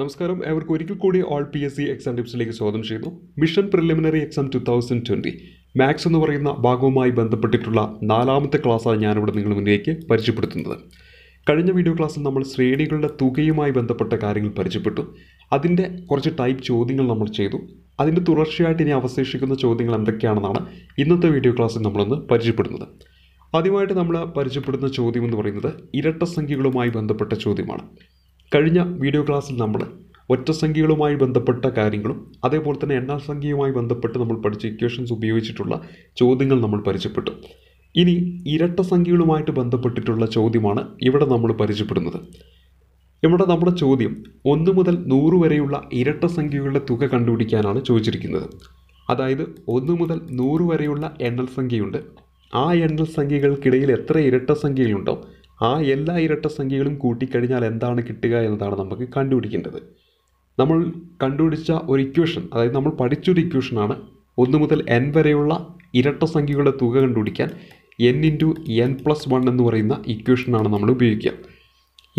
നമസ്കാരം അവർക്ക് ഒരിക്കൽ കൂടി all P S C exam ടിപ്സിലേക്ക് സ്വാഗതം ചെയ്യുന്നു mission preliminary exam two thousand twenty maths എന്ന് പറയുന്ന ഭാഗവുമായി ബന്ധപ്പെട്ടിട്ടുള്ള നാലാമത്തെ ക്ലാസ്സാണ് ഞാനിവിടെ നിങ്ങൾ മുന്നിലേക്ക് പരിചയപ്പെടുത്തുന്നത് കഴിഞ്ഞ വീഡിയോ ക്ലാസ്സിൽ നമ്മൾ ശ്രേണികളുടെ തുകയുമായി ബന്ധപ്പെട്ട കാര്യങ്ങൾ പരിചയപ്പെട്ടു അതിൻ്റെ കുറച്ച് ടൈപ്പ് ചോദ്യങ്ങൾ നമ്മൾ ചെയ്തു അതിൻ്റെ തുടർച്ചയായിട്ട് ഇനി അവശേഷിക്കുന്ന ചോദ്യങ്ങൾ എന്തൊക്കെയാണെന്നാണ് ഇന്നത്തെ വീഡിയോ ക്ലാസ്സിൽ നമ്മളൊന്ന് പരിചയപ്പെടുന്നത് ആദ്യമായിട്ട് നമ്മൾ പരിചയപ്പെടുന്ന ചോദ്യം എന്ന് പറയുന്നത് ഇരട്ട സംഖ്യകളുമായി ബന്ധപ്പെട്ട ചോദ്യമാണ് കഴിഞ്ഞ വീഡിയോ ക്ലാസ്സിൽ നമ്മൾ ഒറ്റ സംഖ്യകളുമായി ബന്ധപ്പെട്ട കാര്യങ്ങളും അതേപോലെ തന്നെ എണ്ണാൽ സംഖ്യയുമായി ബന്ധപ്പെട്ട് നമ്മൾ പഠിച്ച ഇക്വേഷൻസ് ഉപയോഗിച്ചിട്ടുള്ള ചോദ്യങ്ങൾ നമ്മൾ പരിചയപ്പെട്ടു ഇനി ഇരട്ട സംഖ്യകളുമായിട്ട് ബന്ധപ്പെട്ടിട്ടുള്ള ചോദ്യമാണ് ഇവിടെ നമ്മൾ പരിചയപ്പെടുന്നത് ഇവിടെ നമ്മുടെ ചോദ്യം ഒന്ന് മുതൽ നൂറ് വരെയുള്ള ഇരട്ട സംഖ്യകളുടെ തുക കണ്ടുപിടിക്കാനാണ് ചോദിച്ചിരിക്കുന്നത് അതായത് ഒന്ന് മുതൽ നൂറ് വരെയുള്ള എണ്ണൽ സംഖ്യയുണ്ട് ആ എണ്ണൽ സംഖ്യകൾക്കിടയിൽ എത്ര ഇരട്ട സംഖ്യകളുണ്ടോ ആ എല്ലാ ഇരട്ട സംഖ്യകളും കൂട്ടിക്കഴിഞ്ഞാൽ എന്താണ് കിട്ടുക എന്നതാണ് നമുക്ക് കണ്ടുപിടിക്കേണ്ടത് നമ്മൾ കണ്ടുപിടിച്ച ഒരു ഇക്വേഷൻ അതായത് നമ്മൾ പഠിച്ചൊരു ഇക്വേഷനാണ് ഒന്ന് മുതൽ എൻ വരെയുള്ള ഇരട്ട സംഖ്യകളുടെ തുക കണ്ടുപിടിക്കാൻ N into N plus one എന്ന് പറയുന്ന ഇക്വേഷനാണ് നമ്മൾ ഉപയോഗിക്കുക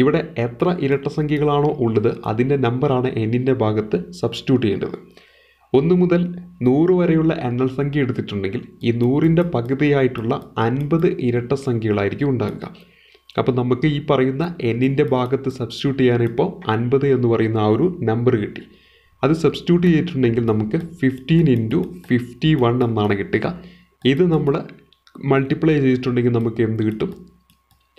ഇവിടെ എത്ര ഇരട്ട സംഖ്യകളാണോ ഉള്ളത് അതിൻ്റെ നമ്പറാണ് എന്നിൻ്റെ ഭാഗത്ത് സബ്സ്റ്റിറ്റ്യൂട്ട് ചെയ്യേണ്ടത് ഒന്ന് മുതൽ നൂറ് വരെയുള്ള എണ്ണൽ സംഖ്യ എടുത്തിട്ടുണ്ടെങ്കിൽ ഈ നൂറിൻ്റെ പകുതിയായിട്ടുള്ള അൻപത് ഇരട്ട സംഖ്യകളായിരിക്കും ഉണ്ടാകുക അപ്പോൾ നമുക്ക് ഈ പറയുന്ന എന്നിൻ്റെ ഭാഗത്ത് സബ്സ്റ്റിറ്റ്യൂട്ട് ചെയ്യാനിപ്പോൾ അൻപത് എന്ന് പറയുന്ന ആ ഒരു നമ്പർ കിട്ടി അത് സബ്സ്റ്റിറ്റ്യൂട്ട് ചെയ്തിട്ടുണ്ടെങ്കിൽ നമുക്ക് ഫിഫ്റ്റീൻ ഇൻറ്റു ഫിഫ്റ്റി വൺ എന്നാണ് കിട്ടുക ഇത് നമ്മൾ മൾട്ടിപ്ലൈ ചെയ്തിട്ടുണ്ടെങ്കിൽ നമുക്ക് എന്ത് കിട്ടും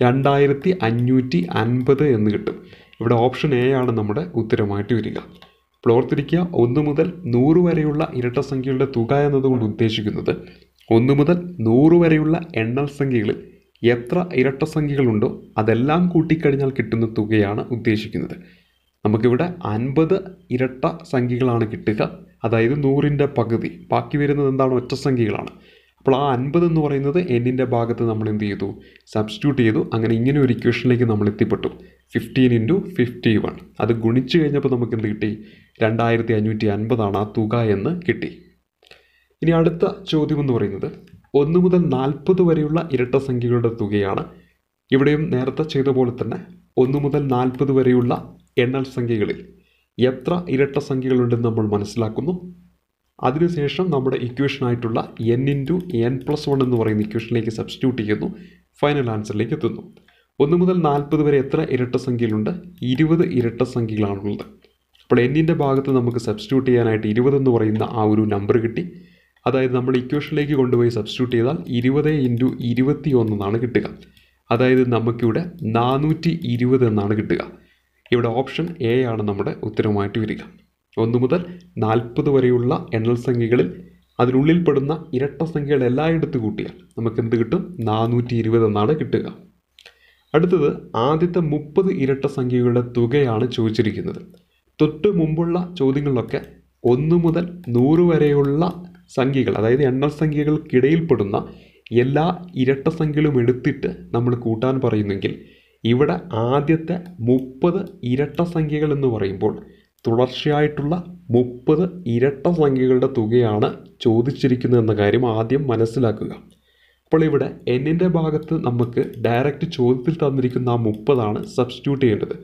രണ്ടായിരത്തി അഞ്ഞൂറ്റി അൻപത് എന്ന് കിട്ടും ഇവിടെ ഓപ്ഷൻ എ ആണ് നമ്മുടെ ഉത്തരമായിട്ട് വരിക പ്ലോർത്തിരിക്കുക ഒന്ന് മുതൽ നൂറ് വരെയുള്ള സംഖ്യകളുടെ തുക എന്നതുകൊണ്ട് ഉദ്ദേശിക്കുന്നത് ഒന്ന് മുതൽ നൂറ് വരെയുള്ള എണ്ണൽ സംഖ്യകളിൽ എത്ര ഇരട്ടസംഖ്യകളുണ്ടോ അതെല്ലാം കൂട്ടിക്കഴിഞ്ഞാൽ കിട്ടുന്ന തുകയാണ് ഉദ്ദേശിക്കുന്നത് നമുക്കിവിടെ അൻപത് ഇരട്ട സംഖ്യകളാണ് കിട്ടുക അതായത് നൂറിൻ്റെ പകുതി ബാക്കി വരുന്നത് എന്താണ് ഒറ്റ സംഖ്യകളാണ് അപ്പോൾ ആ അൻപത് എന്ന് പറയുന്നത് എന്നിൻ്റെ ഭാഗത്ത് നമ്മൾ എന്ത് ചെയ്തു സബ്സ്റ്റിറ്റ്യൂട്ട് ചെയ്തു അങ്ങനെ ഇങ്ങനെ ഒരു ഇക്വേഷനിലേക്ക് നമ്മൾ എത്തിപ്പെട്ടു ഫിഫ്റ്റീൻ ഇൻറ്റു ഫിഫ്റ്റി വൺ അത് ഗുണിച്ച് കഴിഞ്ഞപ്പോൾ നമുക്ക് എന്ത് കിട്ടി രണ്ടായിരത്തി അഞ്ഞൂറ്റി അൻപതാണ് ആ തുക എന്ന് കിട്ടി ഇനി അടുത്ത ചോദ്യം എന്ന് പറയുന്നത് ഒന്ന് മുതൽ നാൽപ്പത് വരെയുള്ള ഇരട്ട സംഖ്യകളുടെ തുകയാണ് ഇവിടെയും നേരത്തെ ചെയ്ത പോലെ തന്നെ ഒന്ന് മുതൽ നാൽപ്പത് വരെയുള്ള എണ്ണൽ സംഖ്യകളിൽ എത്ര ഇരട്ട സംഖ്യകളുണ്ടെന്ന് നമ്മൾ മനസ്സിലാക്കുന്നു അതിനുശേഷം നമ്മുടെ ഇക്വേഷനായിട്ടുള്ള N into N plus one എന്ന് പറയുന്ന ഇക്വേഷനിലേക്ക് സബ്സ്റ്റിറ്റ്യൂട്ട് ചെയ്യുന്നു ഫൈനൽ ആൻസറിലേക്ക് എത്തുന്നു ഒന്ന് മുതൽ നാൽപ്പത് വരെ എത്ര ഇരട്ട സംഖ്യകളുണ്ട് ഇരുപത് ഇരട്ട സംഖ്യകളാണുള്ളത് അപ്പോൾ എന്നിൻ്റെ ഭാഗത്ത് നമുക്ക് സബ്സ്റ്റിറ്റ്യൂട്ട് ചെയ്യാനായിട്ട് ഇരുപതെന്ന് പറയുന്ന ആ ഒരു നമ്പർ കിട്ടി അതായത് നമ്മൾ ഇക്വേഷനിലേക്ക് കൊണ്ടുപോയി സബ്സ്റ്റിറ്റ്യൂട്ട് ചെയ്താൽ ഇരുപത് ഇൻറ്റു ഇരുപത്തി ഒന്നെന്നാണ് കിട്ടുക അതായത് നമുക്കിവിടെ നാനൂറ്റി ഇരുപത് എന്നാണ് കിട്ടുക ഇവിടെ ഓപ്ഷൻ എ ആണ് നമ്മുടെ ഉത്തരവുമായിട്ട് വരിക ഒന്ന് മുതൽ നാൽപ്പത് വരെയുള്ള എണ്ണൽ സംഖ്യകളിൽ അതിനുള്ളിൽ പെടുന്ന ഇരട്ട സംഖ്യകൾ എല്ലായിടത്ത് കൂട്ടിയാൽ നമുക്ക് എന്ത് കിട്ടും നാനൂറ്റി ഇരുപത് എന്നാണ് കിട്ടുക അടുത്തത് ആദ്യത്തെ മുപ്പത് ഇരട്ട സംഖ്യകളുടെ തുകയാണ് ചോദിച്ചിരിക്കുന്നത് തൊട്ട് മുമ്പുള്ള ചോദ്യങ്ങളിലൊക്കെ ഒന്ന് മുതൽ നൂറ് വരെയുള്ള സംഖ്യകൾ അതായത് എണ്ണൽ സംഖ്യകൾക്കിടയിൽപ്പെടുന്ന എല്ലാ ഇരട്ട സംഖ്യകളും എടുത്തിട്ട് നമ്മൾ കൂട്ടാൻ പറയുന്നെങ്കിൽ ഇവിടെ ആദ്യത്തെ മുപ്പത് ഇരട്ട സംഖ്യകൾ എന്ന് പറയുമ്പോൾ തുടർച്ചയായിട്ടുള്ള മുപ്പത് ഇരട്ട സംഖ്യകളുടെ തുകയാണ് ചോദിച്ചിരിക്കുന്നതെന്ന കാര്യം ആദ്യം മനസ്സിലാക്കുക അപ്പോൾ ഇവിടെ എന്നിൻ്റെ ഭാഗത്ത് നമുക്ക് ഡയറക്റ്റ് ചോദ്യത്തിൽ തന്നിരിക്കുന്ന ആ മുപ്പതാണ് സബ്സ്റ്റിറ്റ്യൂട്ട് ചെയ്യേണ്ടത്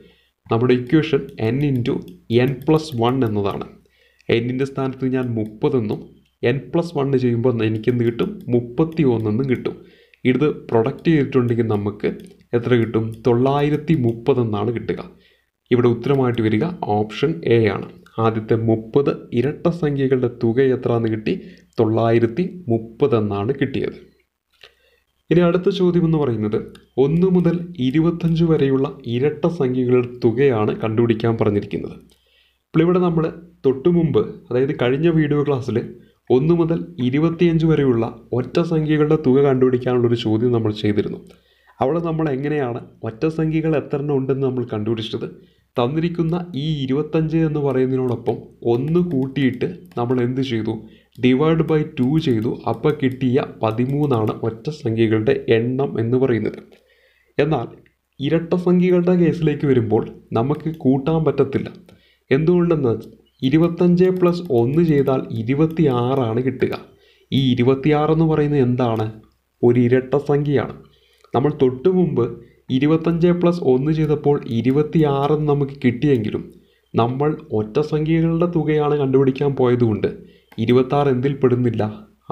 നമ്മുടെ equation N into N plus one എന്നതാണ് എന്നിൻ്റെ സ്ഥാനത്ത് ഞാൻ മുപ്പതെന്നും എൻ പ്ലസ് വണ്ണ് ചെയ്യുമ്പോൾ എനിക്കെന്ത് കിട്ടും മുപ്പത്തി ഒന്നെന്ന് കിട്ടും ഇത് പ്രൊഡക്റ്റ് ചെയ്തിട്ടുണ്ടെങ്കിൽ നമുക്ക് എത്ര കിട്ടും തൊള്ളായിരത്തി മുപ്പതെന്നാണ് കിട്ടുക ഇവിടെ ഉത്തരമായിട്ട് വരിക ഓപ്ഷൻ എ ആണ് ആദ്യത്തെ മുപ്പത് ഇരട്ട സംഖ്യകളുടെ തുക എത്ര എന്ന് കിട്ടി തൊള്ളായിരത്തി മുപ്പതെന്നാണ് കിട്ടിയത് ഇനി അടുത്ത ചോദ്യം എന്ന് പറയുന്നത് ഒന്ന് മുതൽ ഇരുപത്തഞ്ച് വരെയുള്ള ഇരട്ട സംഖ്യകളുടെ തുകയാണ് കണ്ടുപിടിക്കാൻ പറഞ്ഞിരിക്കുന്നത് ഇപ്പോൾ ഇവിടെ നമ്മൾ തൊട്ടു മുമ്പ് അതായത് കഴിഞ്ഞ വീഡിയോ ക്ലാസ്സിൽ ഒന്ന് മുതൽ ഇരുപത്തിയഞ്ച് വരെയുള്ള ഒറ്റ സംഖ്യകളുടെ തുക കണ്ടുപിടിക്കാനുള്ളൊരു ചോദ്യം നമ്മൾ ചെയ്തിരുന്നു അവിടെ നമ്മൾ എങ്ങനെയാണ് ഒറ്റ സംഖ്യകൾ എത്ര എണ്ണം ഉണ്ടെന്ന് നമ്മൾ കണ്ടുപിടിച്ചത് തന്നിരിക്കുന്ന ഈ ഇരുപത്തഞ്ച് എന്ന് പറയുന്നതിനോടൊപ്പം ഒന്ന് കൂട്ടിയിട്ട് നമ്മൾ എന്ത് ചെയ്തു ഡിവൈഡ് ബൈ ടു ചെയ്തു അപ്പോൾ കിട്ടിയ പതിമൂന്നാണ് ഒറ്റ സംഖ്യകളുടെ എണ്ണം എന്ന് പറയുന്നത് എന്നാൽ ഇരട്ട സംഖ്യകളുടെ കേസിലേക്ക് വരുമ്പോൾ നമുക്ക് കൂട്ടാൻ പറ്റത്തില്ല എന്തുകൊണ്ടെന്ന് ഇരുപത്തഞ്ച് പ്ലസ് ഒന്ന് ചെയ്താൽ ഇരുപത്തിയാറാണ് കിട്ടുക ഈ ഇരുപത്തിയാറെന്ന് പറയുന്നത് എന്താണ് ഒരു ഇരട്ട സംഖ്യയാണ് നമ്മൾ തൊട്ടു മുമ്പ് ഇരുപത്തഞ്ച് പ്ലസ് ഒന്ന് ചെയ്തപ്പോൾ ഇരുപത്തിയാറെന്ന് നമുക്ക് കിട്ടിയെങ്കിലും നമ്മൾ ഒറ്റ സംഖ്യകളുടെ തുകയാണ് കണ്ടുപിടിക്കാൻ പോയതുകൊണ്ട് ഇരുപത്താറ് എന്തിൽ പെടുന്നില്ല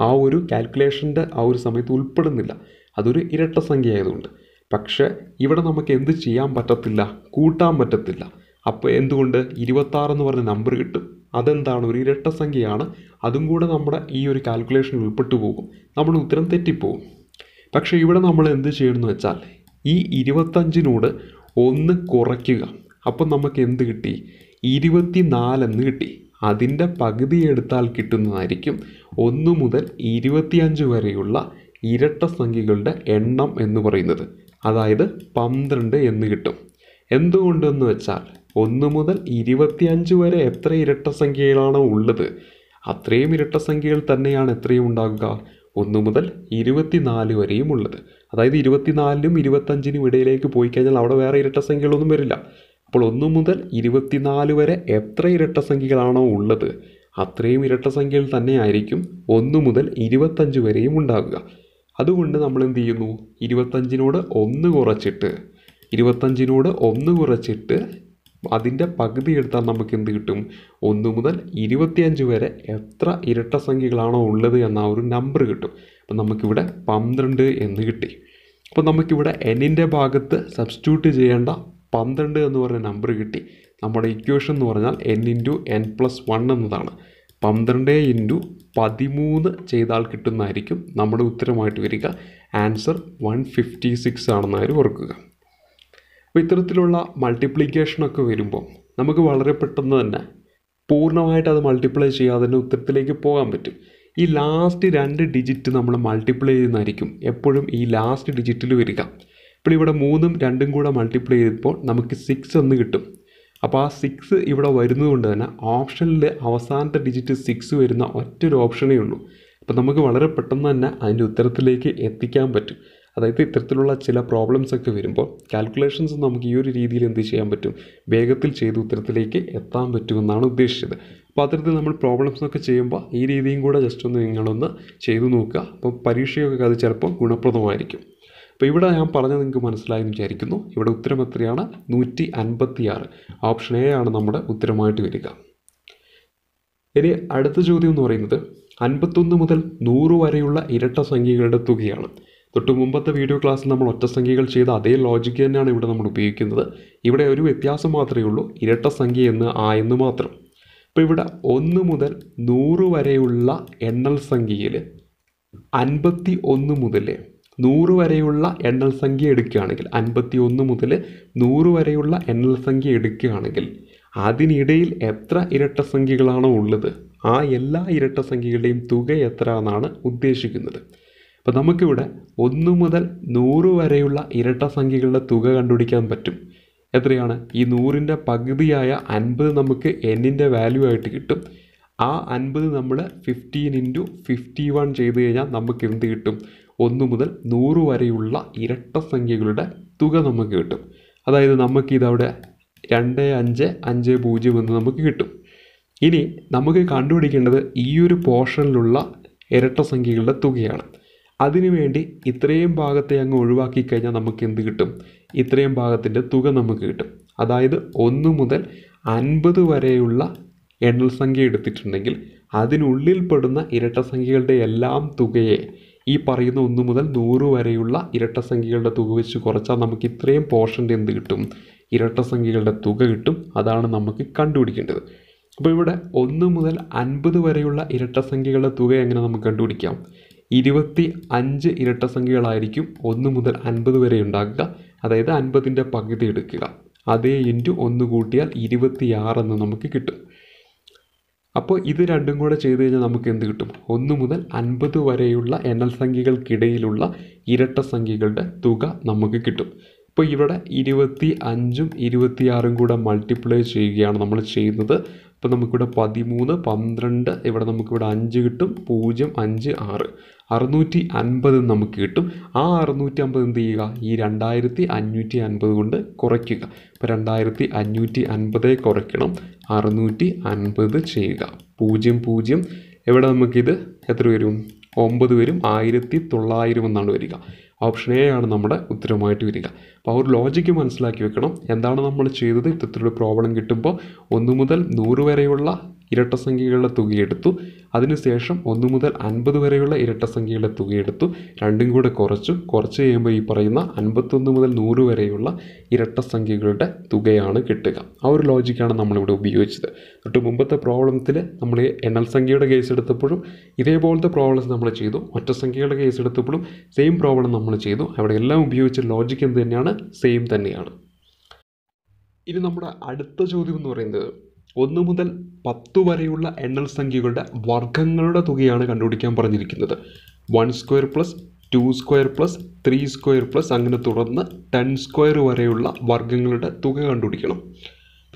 ആ ഒരു കാൽക്കുലേഷൻ്റെ ആ ഒരു സമയത്ത് ഉൾപ്പെടുന്നില്ല അതൊരു ഇരട്ട സംഖ്യ ആയതുകൊണ്ട് പക്ഷേ ഇവിടെ നമുക്ക് എന്ത് ചെയ്യാൻ പറ്റത്തില്ല കൂട്ടാൻ പറ്റത്തില്ല അപ്പോൾ എന്തുകൊണ്ട് എന്ന് പറഞ്ഞ നമ്പർ കിട്ടും അതെന്താണ് ഒരു ഇരട്ട സംഖ്യയാണ് അതും കൂടെ നമ്മുടെ ഈ ഒരു കാൽക്കുലേഷനിൽ ഉൾപ്പെട്ടു പോകും നമ്മുടെ ഉത്തരം തെറ്റിപ്പോകും പക്ഷേ ഇവിടെ നമ്മൾ എന്ത് ചെയ്യണമെന്ന് വെച്ചാൽ ഈ ഇരുപത്തഞ്ചിനോട് ഒന്ന് കുറയ്ക്കുക അപ്പം നമുക്ക് എന്ത് കിട്ടി ഇരുപത്തി നാലെന്ന് കിട്ടി അതിൻ്റെ പകുതി എടുത്താൽ കിട്ടുന്നതായിരിക്കും ഒന്ന് മുതൽ ഇരുപത്തിയഞ്ച് വരെയുള്ള ഇരട്ട സംഖ്യകളുടെ എണ്ണം എന്ന് പറയുന്നത് അതായത് പന്ത്രണ്ട് എന്ന് കിട്ടും എന്തുകൊണ്ടെന്ന് വെച്ചാൽ ഒന്ന് മുതൽ ഇരുപത്തിയഞ്ച് വരെ എത്ര ഇരട്ട സംഖ്യകളാണോ ഉള്ളത് അത്രയും ഇരട്ട സംഖ്യകൾ തന്നെയാണ് എത്രയും ഉണ്ടാകുക ഒന്ന് മുതൽ ഇരുപത്തിനാല് വരെയും ഉള്ളത് അതായത് ഇരുപത്തിനാലിനും ഇരുപത്തഞ്ചിനും ഇടയിലേക്ക് പോയി കഴിഞ്ഞാൽ അവിടെ വേറെ ഇരട്ട സംഖ്യകളൊന്നും വരില്ല അപ്പോൾ ഒന്ന് മുതൽ ഇരുപത്തിനാല് വരെ എത്ര ഇരട്ട സംഖ്യകളാണോ ഉള്ളത് അത്രയും ഇരട്ട സംഖ്യകൾ തന്നെയായിരിക്കും ഒന്ന് മുതൽ ഇരുപത്തഞ്ച് വരെയും ഉണ്ടാകുക അതുകൊണ്ട് നമ്മൾ എന്ത് ചെയ്യുന്നു ഇരുപത്തഞ്ചിനോട് ഒന്ന് കുറച്ചിട്ട് ഇരുപത്തഞ്ചിനോട് ഒന്ന് കുറച്ചിട്ട് അതിൻ്റെ പകുതി എടുത്താൽ നമുക്ക് എന്ത് കിട്ടും ഒന്ന് മുതൽ ഇരുപത്തിയഞ്ച് വരെ എത്ര ഇരട്ട സംഖ്യകളാണോ ഉള്ളത് എന്ന ആ ഒരു നമ്പർ കിട്ടും അപ്പം നമുക്കിവിടെ പന്ത്രണ്ട് എന്ന് കിട്ടി അപ്പോൾ നമുക്കിവിടെ എന്നിൻ്റെ ഭാഗത്ത് സബ്സ്റ്റിറ്റ്യൂട്ട് ചെയ്യേണ്ട പന്ത്രണ്ട് എന്ന് പറഞ്ഞ നമ്പർ കിട്ടി നമ്മുടെ ഇക്വേഷൻ എന്ന് പറഞ്ഞാൽ N into N plus one എന്നതാണ് പന്ത്രണ്ട് ഇൻറ്റു പതിമൂന്ന് ചെയ്താൽ കിട്ടുന്നതായിരിക്കും നമ്മുടെ ഉത്തരമായിട്ട് വരിക ആൻസർ വൺ ഫിഫ്റ്റി സിക്സ് ആണെന്നായാലും ഓർക്കുക അപ്പോൾ ഇത്തരത്തിലുള്ള മൾട്ടിപ്ലിക്കേഷനൊക്കെ വരുമ്പോൾ നമുക്ക് വളരെ പെട്ടെന്ന് തന്നെ പൂർണ്ണമായിട്ട് അത് മൾട്ടിപ്ലൈ ചെയ്യാതെ തന്നെ ഉത്തരത്തിലേക്ക് പോകാൻ പറ്റും ഈ ലാസ്റ്റ് രണ്ട് ഡിജിറ്റ് നമ്മൾ മൾട്ടിപ്ലൈ ചെയ്യുന്നതായിരിക്കും എപ്പോഴും ഈ ലാസ്റ്റ് ഡിജിറ്റിൽ വരിക ഇപ്പോൾ ഇവിടെ മൂന്നും രണ്ടും കൂടെ മൾട്ടിപ്ലൈ ചെയ്തപ്പോൾ നമുക്ക് സിക്സ് എന്ന് കിട്ടും അപ്പോൾ ആ സിക്സ് ഇവിടെ വരുന്നത് കൊണ്ട് തന്നെ ഓപ്ഷനിൽ അവസാനത്തെ ഡിജിറ്റ് സിക്സ് വരുന്ന ഒറ്റൊരു ഓപ്ഷനേ ഉള്ളൂ അപ്പോൾ നമുക്ക് വളരെ പെട്ടെന്ന് തന്നെ അതിൻ്റെ ഉത്തരത്തിലേക്ക് എത്തിക്കാൻ പറ്റും അതായത് ഇത്തരത്തിലുള്ള ചില പ്രോബ്ലംസ് ഒക്കെ വരുമ്പോൾ കാൽക്കുലേഷൻസ് നമുക്ക് ഈ ഒരു രീതിയിൽ എന്ത് ചെയ്യാൻ പറ്റും വേഗത്തിൽ ചെയ്ത് ഉത്തരത്തിലേക്ക് എത്താൻ പറ്റുമെന്നാണ് ഉദ്ദേശിച്ചത് അപ്പോൾ അത്തരത്തിൽ നമ്മൾ പ്രോബ്ലംസ് ഒക്കെ ചെയ്യുമ്പോൾ ഈ രീതിയും കൂടെ ജസ്റ്റ് ഒന്ന് നിങ്ങളൊന്ന് ചെയ്തു നോക്കുക അപ്പോൾ പരീക്ഷയൊക്കെ അത് ചിലപ്പോൾ ഗുണപ്രദമായിരിക്കും അപ്പോൾ ഇവിടെ ഞാൻ പറഞ്ഞത് നിങ്ങൾക്ക് മനസ്സിലായെന്ന് വിചാരിക്കുന്നു ഇവിടെ ഉത്തരം എത്രയാണ് നൂറ്റി അൻപത്തി ആറ് ഓപ്ഷൻ എ ആണ് നമ്മുടെ ഉത്തരമായിട്ട് വരിക ഇനി അടുത്ത ചോദ്യം എന്ന് പറയുന്നത് അൻപത്തൊന്ന് മുതൽ നൂറ് വരെയുള്ള ഇരട്ട സംഖ്യകളുടെ തുകയാണ് തൊട്ട് മുമ്പത്തെ വീഡിയോ ക്ലാസ്സിൽ നമ്മൾ ഒറ്റ സംഖ്യകൾ ചെയ്ത അതേ ലോജിക്ക് തന്നെയാണ് ഇവിടെ നമ്മൾ ഉപയോഗിക്കുന്നത് ഇവിടെ ഒരു വ്യത്യാസം മാത്രമേ ഉള്ളൂ സംഖ്യ എന്ന് ആ എന്ന് മാത്രം അപ്പോൾ ഇവിടെ ഒന്ന് മുതൽ നൂറ് വരെയുള്ള എണ്ണൽ സംഖ്യയിൽ അൻപത്തി ഒന്ന് മുതൽ നൂറ് വരെയുള്ള എണ്ണൽ സംഖ്യ എടുക്കുകയാണെങ്കിൽ അൻപത്തി ഒന്ന് മുതൽ നൂറ് വരെയുള്ള എണ്ണൽ സംഖ്യ എടുക്കുകയാണെങ്കിൽ അതിനിടയിൽ എത്ര ഇരട്ട സംഖ്യകളാണോ ഉള്ളത് ആ എല്ലാ ഇരട്ട സംഖ്യകളുടെയും തുക എത്ര എന്നാണ് ഉദ്ദേശിക്കുന്നത് അപ്പോൾ നമുക്കിവിടെ ഒന്ന് മുതൽ നൂറ് വരെയുള്ള ഇരട്ട സംഖ്യകളുടെ തുക കണ്ടുപിടിക്കാൻ പറ്റും എത്രയാണ് ഈ നൂറിൻ്റെ പകുതിയായ അൻപത് നമുക്ക് എന്നിൻ്റെ വാല്യൂ ആയിട്ട് കിട്ടും ആ അൻപത് നമ്മൾ ഫിഫ്റ്റീൻ ഇൻറ്റു ഫിഫ്റ്റി വൺ ചെയ്ത് കഴിഞ്ഞാൽ നമുക്ക് എന്ത് കിട്ടും ഒന്ന് മുതൽ നൂറ് വരെയുള്ള ഇരട്ട സംഖ്യകളുടെ തുക നമുക്ക് കിട്ടും അതായത് നമുക്കിതവിടെ രണ്ട് അഞ്ച് അഞ്ച് പൂജ്യം എന്ന് നമുക്ക് കിട്ടും ഇനി നമുക്ക് കണ്ടുപിടിക്കേണ്ടത് ഈ ഒരു പോർഷനിലുള്ള ഇരട്ട സംഖ്യകളുടെ തുകയാണ് അതിനുവേണ്ടി ഇത്രയും ഭാഗത്തെ അങ്ങ് ഒഴിവാക്കി കഴിഞ്ഞാൽ നമുക്ക് എന്ത് കിട്ടും ഇത്രയും ഭാഗത്തിൻ്റെ തുക നമുക്ക് കിട്ടും അതായത് ഒന്ന് മുതൽ അൻപത് വരെയുള്ള എണ്ണൽ സംഖ്യ എടുത്തിട്ടുണ്ടെങ്കിൽ അതിനുള്ളിൽ പെടുന്ന ഇരട്ട സംഖ്യകളുടെ എല്ലാം തുകയെ ഈ പറയുന്ന ഒന്ന് മുതൽ നൂറ് വരെയുള്ള ഇരട്ട സംഖ്യകളുടെ തുക വെച്ച് കുറച്ചാൽ നമുക്ക് ഇത്രയും പോർഷൻ്റെ എന്ത് കിട്ടും ഇരട്ട സംഖ്യകളുടെ തുക കിട്ടും അതാണ് നമുക്ക് കണ്ടുപിടിക്കേണ്ടത് അപ്പോൾ ഇവിടെ ഒന്ന് മുതൽ അൻപത് വരെയുള്ള ഇരട്ട സംഖ്യകളുടെ തുക എങ്ങനെ നമുക്ക് കണ്ടുപിടിക്കാം ഇരുപത്തി അഞ്ച് ഇരട്ട സംഖ്യകളായിരിക്കും ഒന്ന് മുതൽ അൻപത് വരെ ഉണ്ടാക്കുക അതായത് അൻപതിൻ്റെ പകുതി എടുക്കുക അതേ ഇൻറ്റു ഒന്ന് കൂട്ടിയാൽ ഇരുപത്തിയാറ് എന്ന് നമുക്ക് കിട്ടും അപ്പോൾ ഇത് രണ്ടും കൂടെ ചെയ്ത് കഴിഞ്ഞാൽ നമുക്ക് എന്ത് കിട്ടും ഒന്ന് മുതൽ അൻപത് വരെയുള്ള എണ്ണൽ സംഖ്യകൾക്കിടയിലുള്ള ഇരട്ട സംഖ്യകളുടെ തുക നമുക്ക് കിട്ടും ഇപ്പോൾ ഇവിടെ ഇരുപത്തി അഞ്ചും ഇരുപത്തിയാറും കൂടെ മൾട്ടിപ്ലൈ ചെയ്യുകയാണ് നമ്മൾ ചെയ്യുന്നത് അപ്പോൾ നമുക്കിവിടെ പതിമൂന്ന് പന്ത്രണ്ട് ഇവിടെ നമുക്കിവിടെ അഞ്ച് കിട്ടും പൂജ്യം അഞ്ച് ആറ് അറുന്നൂറ്റി അൻപത് നമുക്ക് കിട്ടും ആ അറുന്നൂറ്റി അൻപത് എന്ത് ചെയ്യുക ഈ രണ്ടായിരത്തി അഞ്ഞൂറ്റി അൻപത് കൊണ്ട് കുറയ്ക്കുക അപ്പോൾ രണ്ടായിരത്തി അഞ്ഞൂറ്റി അൻപത് കുറയ്ക്കണം അറുന്നൂറ്റി അൻപത് ചെയ്യുക പൂജ്യം പൂജ്യം ഇവിടെ നമുക്കിത് എത്ര വരും ഒമ്പത് വരും ആയിരത്തി തൊള്ളായിരം എന്നാണ് വരിക ഓപ്ഷൻ എ ആണ് നമ്മുടെ ഉത്തരമായിട്ട് വരിക അപ്പോൾ ആ ഒരു ലോജിക്ക് മനസ്സിലാക്കി വെക്കണം എന്താണ് നമ്മൾ ചെയ്തത് ഇത്തരത്തിലൊരു പ്രോബ്ലം കിട്ടുമ്പോൾ ഒന്ന് മുതൽ നൂറ് വരെയുള്ള ഇരട്ടസംഖ്യകളുടെ തുകയെടുത്തു അതിനുശേഷം ഒന്ന് മുതൽ അൻപത് വരെയുള്ള ഇരട്ടസംഖ്യകളുടെ തുകയെടുത്തു രണ്ടും കൂടെ കുറച്ചു കുറച്ച് കഴിയുമ്പോൾ ഈ പറയുന്ന അൻപത്തൊന്ന് മുതൽ നൂറ് വരെയുള്ള ഇരട്ടസംഖ്യകളുടെ തുകയാണ് കിട്ടുക ആ ഒരു ലോജിക്കാണ് നമ്മളിവിടെ ഉപയോഗിച്ചത് തൊട്ട് മുമ്പത്തെ പ്രോബ്ലത്തിൽ നമ്മൾ എണ്ണൽ സംഖ്യയുടെ കേസ് എടുത്തപ്പോഴും ഇതേപോലത്തെ പ്രോബ്ലംസ് നമ്മൾ ചെയ്തു ഒറ്റ സംഖ്യയുടെ കേസ് എടുത്തപ്പോഴും സെയിം പ്രോബ്ലം നമ്മൾ ചെയ്തു അവിടെ എല്ലാം ഉപയോഗിച്ച ലോജിക്ക് എന്ത് തന്നെയാണ് സെയിം തന്നെയാണ് ഇനി നമ്മുടെ അടുത്ത ചോദ്യം എന്ന് പറയുന്നത് ഒന്ന് മുതൽ പത്ത് വരെയുള്ള എണ്ണൽ സംഖ്യകളുടെ വർഗ്ഗങ്ങളുടെ തുകയാണ് കണ്ടുപിടിക്കാൻ പറഞ്ഞിരിക്കുന്നത് one square plus two square plus three square plus അങ്ങനെ തുടർന്ന് ടെൻ സ്ക്വയർ വരെയുള്ള വർഗ്ഗങ്ങളുടെ തുക കണ്ടുപിടിക്കണം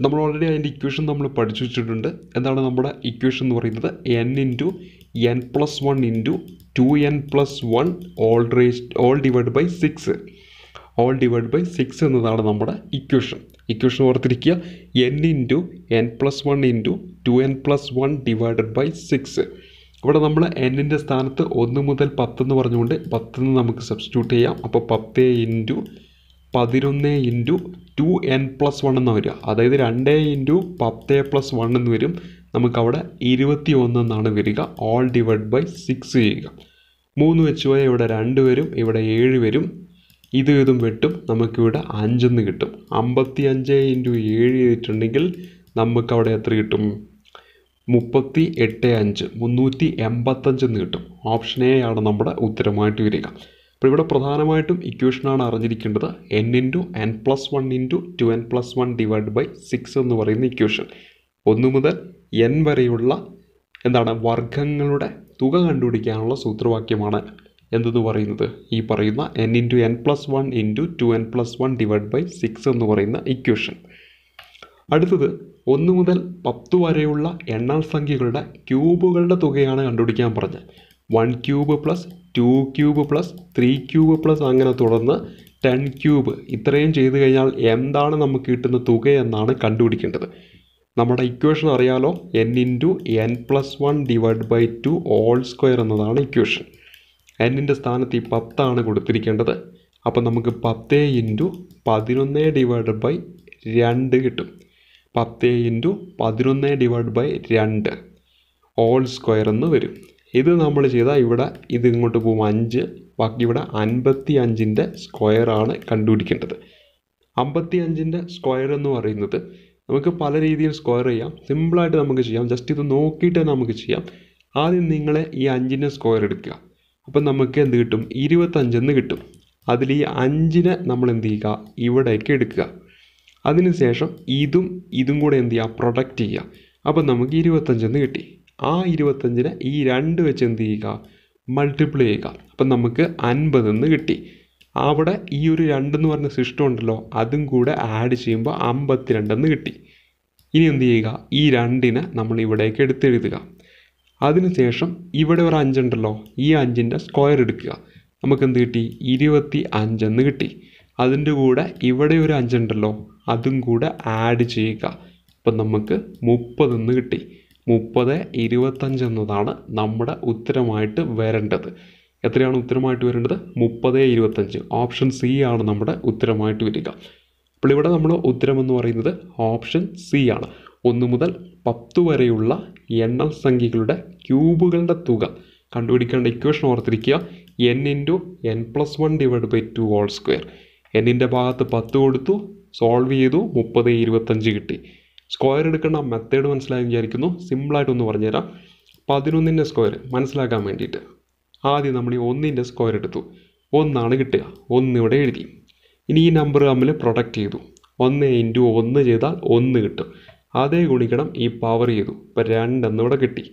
നമ്മൾ ഓൾറെഡി അതിൻ്റെ ഇക്വേഷൻ നമ്മൾ പഠിച്ചു വെച്ചിട്ടുണ്ട് എന്താണ് നമ്മുടെ ഇക്വേഷൻ എന്ന് പറയുന്നത് N into N plus one into two N plus one all റേസ് all divide by six all divide by six എന്നതാണ് നമ്മുടെ ഇക്വേഷൻ ഇക്വേഷൻ ഓർത്തിരിക്കുക N into N plus one into two N plus one divided by six ഇവിടെ നമ്മൾ എന്നിൻ്റെ സ്ഥാനത്ത് ഒന്ന് മുതൽ പത്തെന്ന് പറഞ്ഞുകൊണ്ട് പത്തെന്ന് നമുക്ക് സബ്സ്റ്റിറ്റ്യൂട്ട് ചെയ്യാം അപ്പോൾ പത്ത് ഇൻറ്റു പതിനൊന്ന് into two N plus one എന്ന് വരിക അതായത് രണ്ട് ഇൻറ്റു പത്ത് പ്ലസ് വൺ എന്ന് വരും നമുക്കവിടെ ഇരുപത്തി ഒന്ന് എന്നാണ് വരിക ഓൾ ഡിവൈഡ് ബൈ സിക്സ് ചെയ്യുക മൂന്ന് വെച്ച് പോയാൽ ഇവിടെ രണ്ട് വരും ഇവിടെ ഏഴ് വരും ഇത് ഇതും വെട്ടും നമുക്കിവിടെ അഞ്ചെന്ന് കിട്ടും അമ്പത്തി അഞ്ച് ഇൻറ്റു ഏഴ് ചെയ്തിട്ടുണ്ടെങ്കിൽ നമുക്കവിടെ എത്ര കിട്ടും മുപ്പത്തി എട്ട് അഞ്ച് മുന്നൂറ്റി എൺപത്തഞ്ചെന്ന് കിട്ടും ഓപ്ഷൻ എ ആണ് നമ്മുടെ ഉത്തരമായിട്ട് വരിക അപ്പോൾ ഇവിടെ പ്രധാനമായിട്ടും ഇക്വേഷനാണ് അറിഞ്ഞിരിക്കേണ്ടത് N into N plus one into two N plus one divide by six എന്ന് പറയുന്ന ഇക്വേഷൻ ഒന്ന് മുതൽ എൻ വരെയുള്ള എന്താണ് വർഗങ്ങളുടെ തുക കണ്ടുപിടിക്കാനുള്ള സൂത്രവാക്യമാണ് എന്തെന്ന് പറയുന്നത് ഈ പറയുന്ന N into N plus one into two N plus one divide by six എന്ന് പറയുന്ന ഇക്വേഷൻ അടുത്തത് ഒന്ന് മുതൽ പത്ത് വരെയുള്ള എണ്ണാൾ സംഖ്യകളുടെ ക്യൂബുകളുടെ തുകയാണ് കണ്ടുപിടിക്കാൻ പറഞ്ഞത് one cube plus two cube plus three cube plus അങ്ങനെ തുടർന്ന് ടെൻ ക്യൂബ് ഇത്രയും ചെയ്തു കഴിഞ്ഞാൽ എന്താണ് നമുക്ക് കിട്ടുന്ന തുക എന്നാണ് കണ്ടുപിടിക്കേണ്ടത് നമ്മുടെ ഇക്വേഷൻ അറിയാലോ N into N plus one divide by two all square എന്നതാണ് ഇക്വേഷൻ എന്നിൻ്റെ സ്ഥാനത്ത് ഈ പത്താണ് കൊടുത്തിരിക്കേണ്ടത് അപ്പോൾ നമുക്ക് പത്ത് ഇൻറ്റു പതിനൊന്ന് ഡിവൈഡ് ബൈ രണ്ട് കിട്ടും പത്ത് ഇൻറ്റു പതിനൊന്ന് ഡിവൈഡ് ബൈ രണ്ട് ഓൾ സ്ക്വയർ എന്ന് വരും ഇത് നമ്മൾ ചെയ്താൽ ഇവിടെ ഇത് ഇങ്ങോട്ട് പോകും അഞ്ച് ബാക്കി ഇവിടെ അൻപത്തി അഞ്ചിൻ്റെ സ്ക്വയറാണ് കണ്ടുപിടിക്കേണ്ടത് അമ്പത്തി അഞ്ചിൻ്റെ സ്ക്വയർ എന്ന് പറയുന്നത് നമുക്ക് പല രീതിയിൽ സ്ക്വയർ ചെയ്യാം സിമ്പിളായിട്ട് നമുക്ക് ചെയ്യാം ജസ്റ്റ് ഇത് നോക്കിയിട്ട് നമുക്ക് ചെയ്യാം ആദ്യം നിങ്ങളെ ഈ അഞ്ചിൻ്റെ സ്ക്വയർ എടുക്കുക അപ്പം നമുക്ക് എന്ത് കിട്ടും ഇരുപത്തഞ്ചെന്ന് കിട്ടും അതിൽ ഈ അഞ്ചിനെ നമ്മൾ എന്ത് ചെയ്യുക ഇവിടേക്ക് എടുക്കുക അതിനുശേഷം ഇതും ഇതും കൂടെ എന്ത് ചെയ്യുക പ്രൊഡക്റ്റ് ചെയ്യുക അപ്പം നമുക്ക് ഇരുപത്തഞ്ചെന്ന് കിട്ടി ആ ഇരുപത്തഞ്ചിനെ ഈ രണ്ട് വെച്ച് എന്ത് ചെയ്യുക മൾട്ടിപ്ലൈ ചെയ്യുക അപ്പം നമുക്ക് അൻപതെന്ന് കിട്ടി അവിടെ ഈ ഒരു രണ്ടെന്ന് പറഞ്ഞ സിസ്റ്റം ഉണ്ടല്ലോ അതും കൂടെ ആഡ് ചെയ്യുമ്പോൾ അമ്പത്തിരണ്ടെന്ന് കിട്ടി ഇനി എന്ത് ചെയ്യുക ഈ രണ്ടിനെ നമ്മൾ ഇവിടേക്ക് എടുത്തെഴുതുക അതിനുശേഷം ഇവിടെ ഒരു അഞ്ചുണ്ടല്ലോ ഈ അഞ്ചിൻ്റെ സ്ക്വയർ എടുക്കുക നമുക്ക് എന്ത് കിട്ടി ഇരുപത്തി അഞ്ചെന്ന് കിട്ടി അതിൻ്റെ കൂടെ ഇവിടെ ഒരു അഞ്ചുണ്ടല്ലോ അതും കൂടെ ആഡ് ചെയ്യുക അപ്പം നമുക്ക് മുപ്പതെന്ന് കിട്ടി മുപ്പത് ഇരുപത്തഞ്ച് എന്നതാണ് നമ്മുടെ ഉത്തരമായിട്ട് വരേണ്ടത് എത്രയാണ് ഉത്തരമായിട്ട് വരേണ്ടത് മുപ്പത് ഇരുപത്തഞ്ച് ഓപ്ഷൻ സി ആണ് നമ്മുടെ ഉത്തരമായിട്ട് വരിക അപ്പോൾ ഇവിടെ നമ്മൾ ഉത്തരമെന്ന് പറയുന്നത് ഓപ്ഷൻ സി ആണ് ഒന്ന് മുതൽ പത്ത് വരെയുള്ള എണ്ണൽ സംഖ്യകളുടെ ക്യൂബുകളുടെ തുക കണ്ടുപിടിക്കേണ്ട ഇക്വേഷൻ ഓർത്തിരിക്കുക N into N plus one divide by two whole square എന്നിൻ്റെ ഭാഗത്ത് പത്ത് കൊടുത്തു സോൾവ് ചെയ്തു മുപ്പത് ഇരുപത്തഞ്ച് കിട്ടി സ്ക്വയർ എടുക്കേണ്ട മെത്തേഡ് മനസ്സിലായി വിചാരിക്കുന്നു സിമ്പിളായിട്ടൊന്ന് പറഞ്ഞുതരാം പതിനൊന്നിൻ്റെ സ്ക്വയർ മനസ്സിലാക്കാൻ വേണ്ടിയിട്ട് ആദ്യം നമ്മൾ ഈ ഒന്നിൻ്റെ സ്ക്വയർ എടുത്തു ഒന്നാണ് കിട്ടുക ഇവിടെ എഴുതി ഇനി ഈ നമ്പർ തമ്മിൽ പ്രൊഡക്റ്റ് ചെയ്തു ഒന്ന് ഇൻറ്റു ഒന്ന് ചെയ്താൽ ഒന്ന് കിട്ടും അതേ ഗുണിക്കണം ഈ പവർ ചെയ്തു ഇപ്പം രണ്ടെന്ന് ഇവിടെ കിട്ടി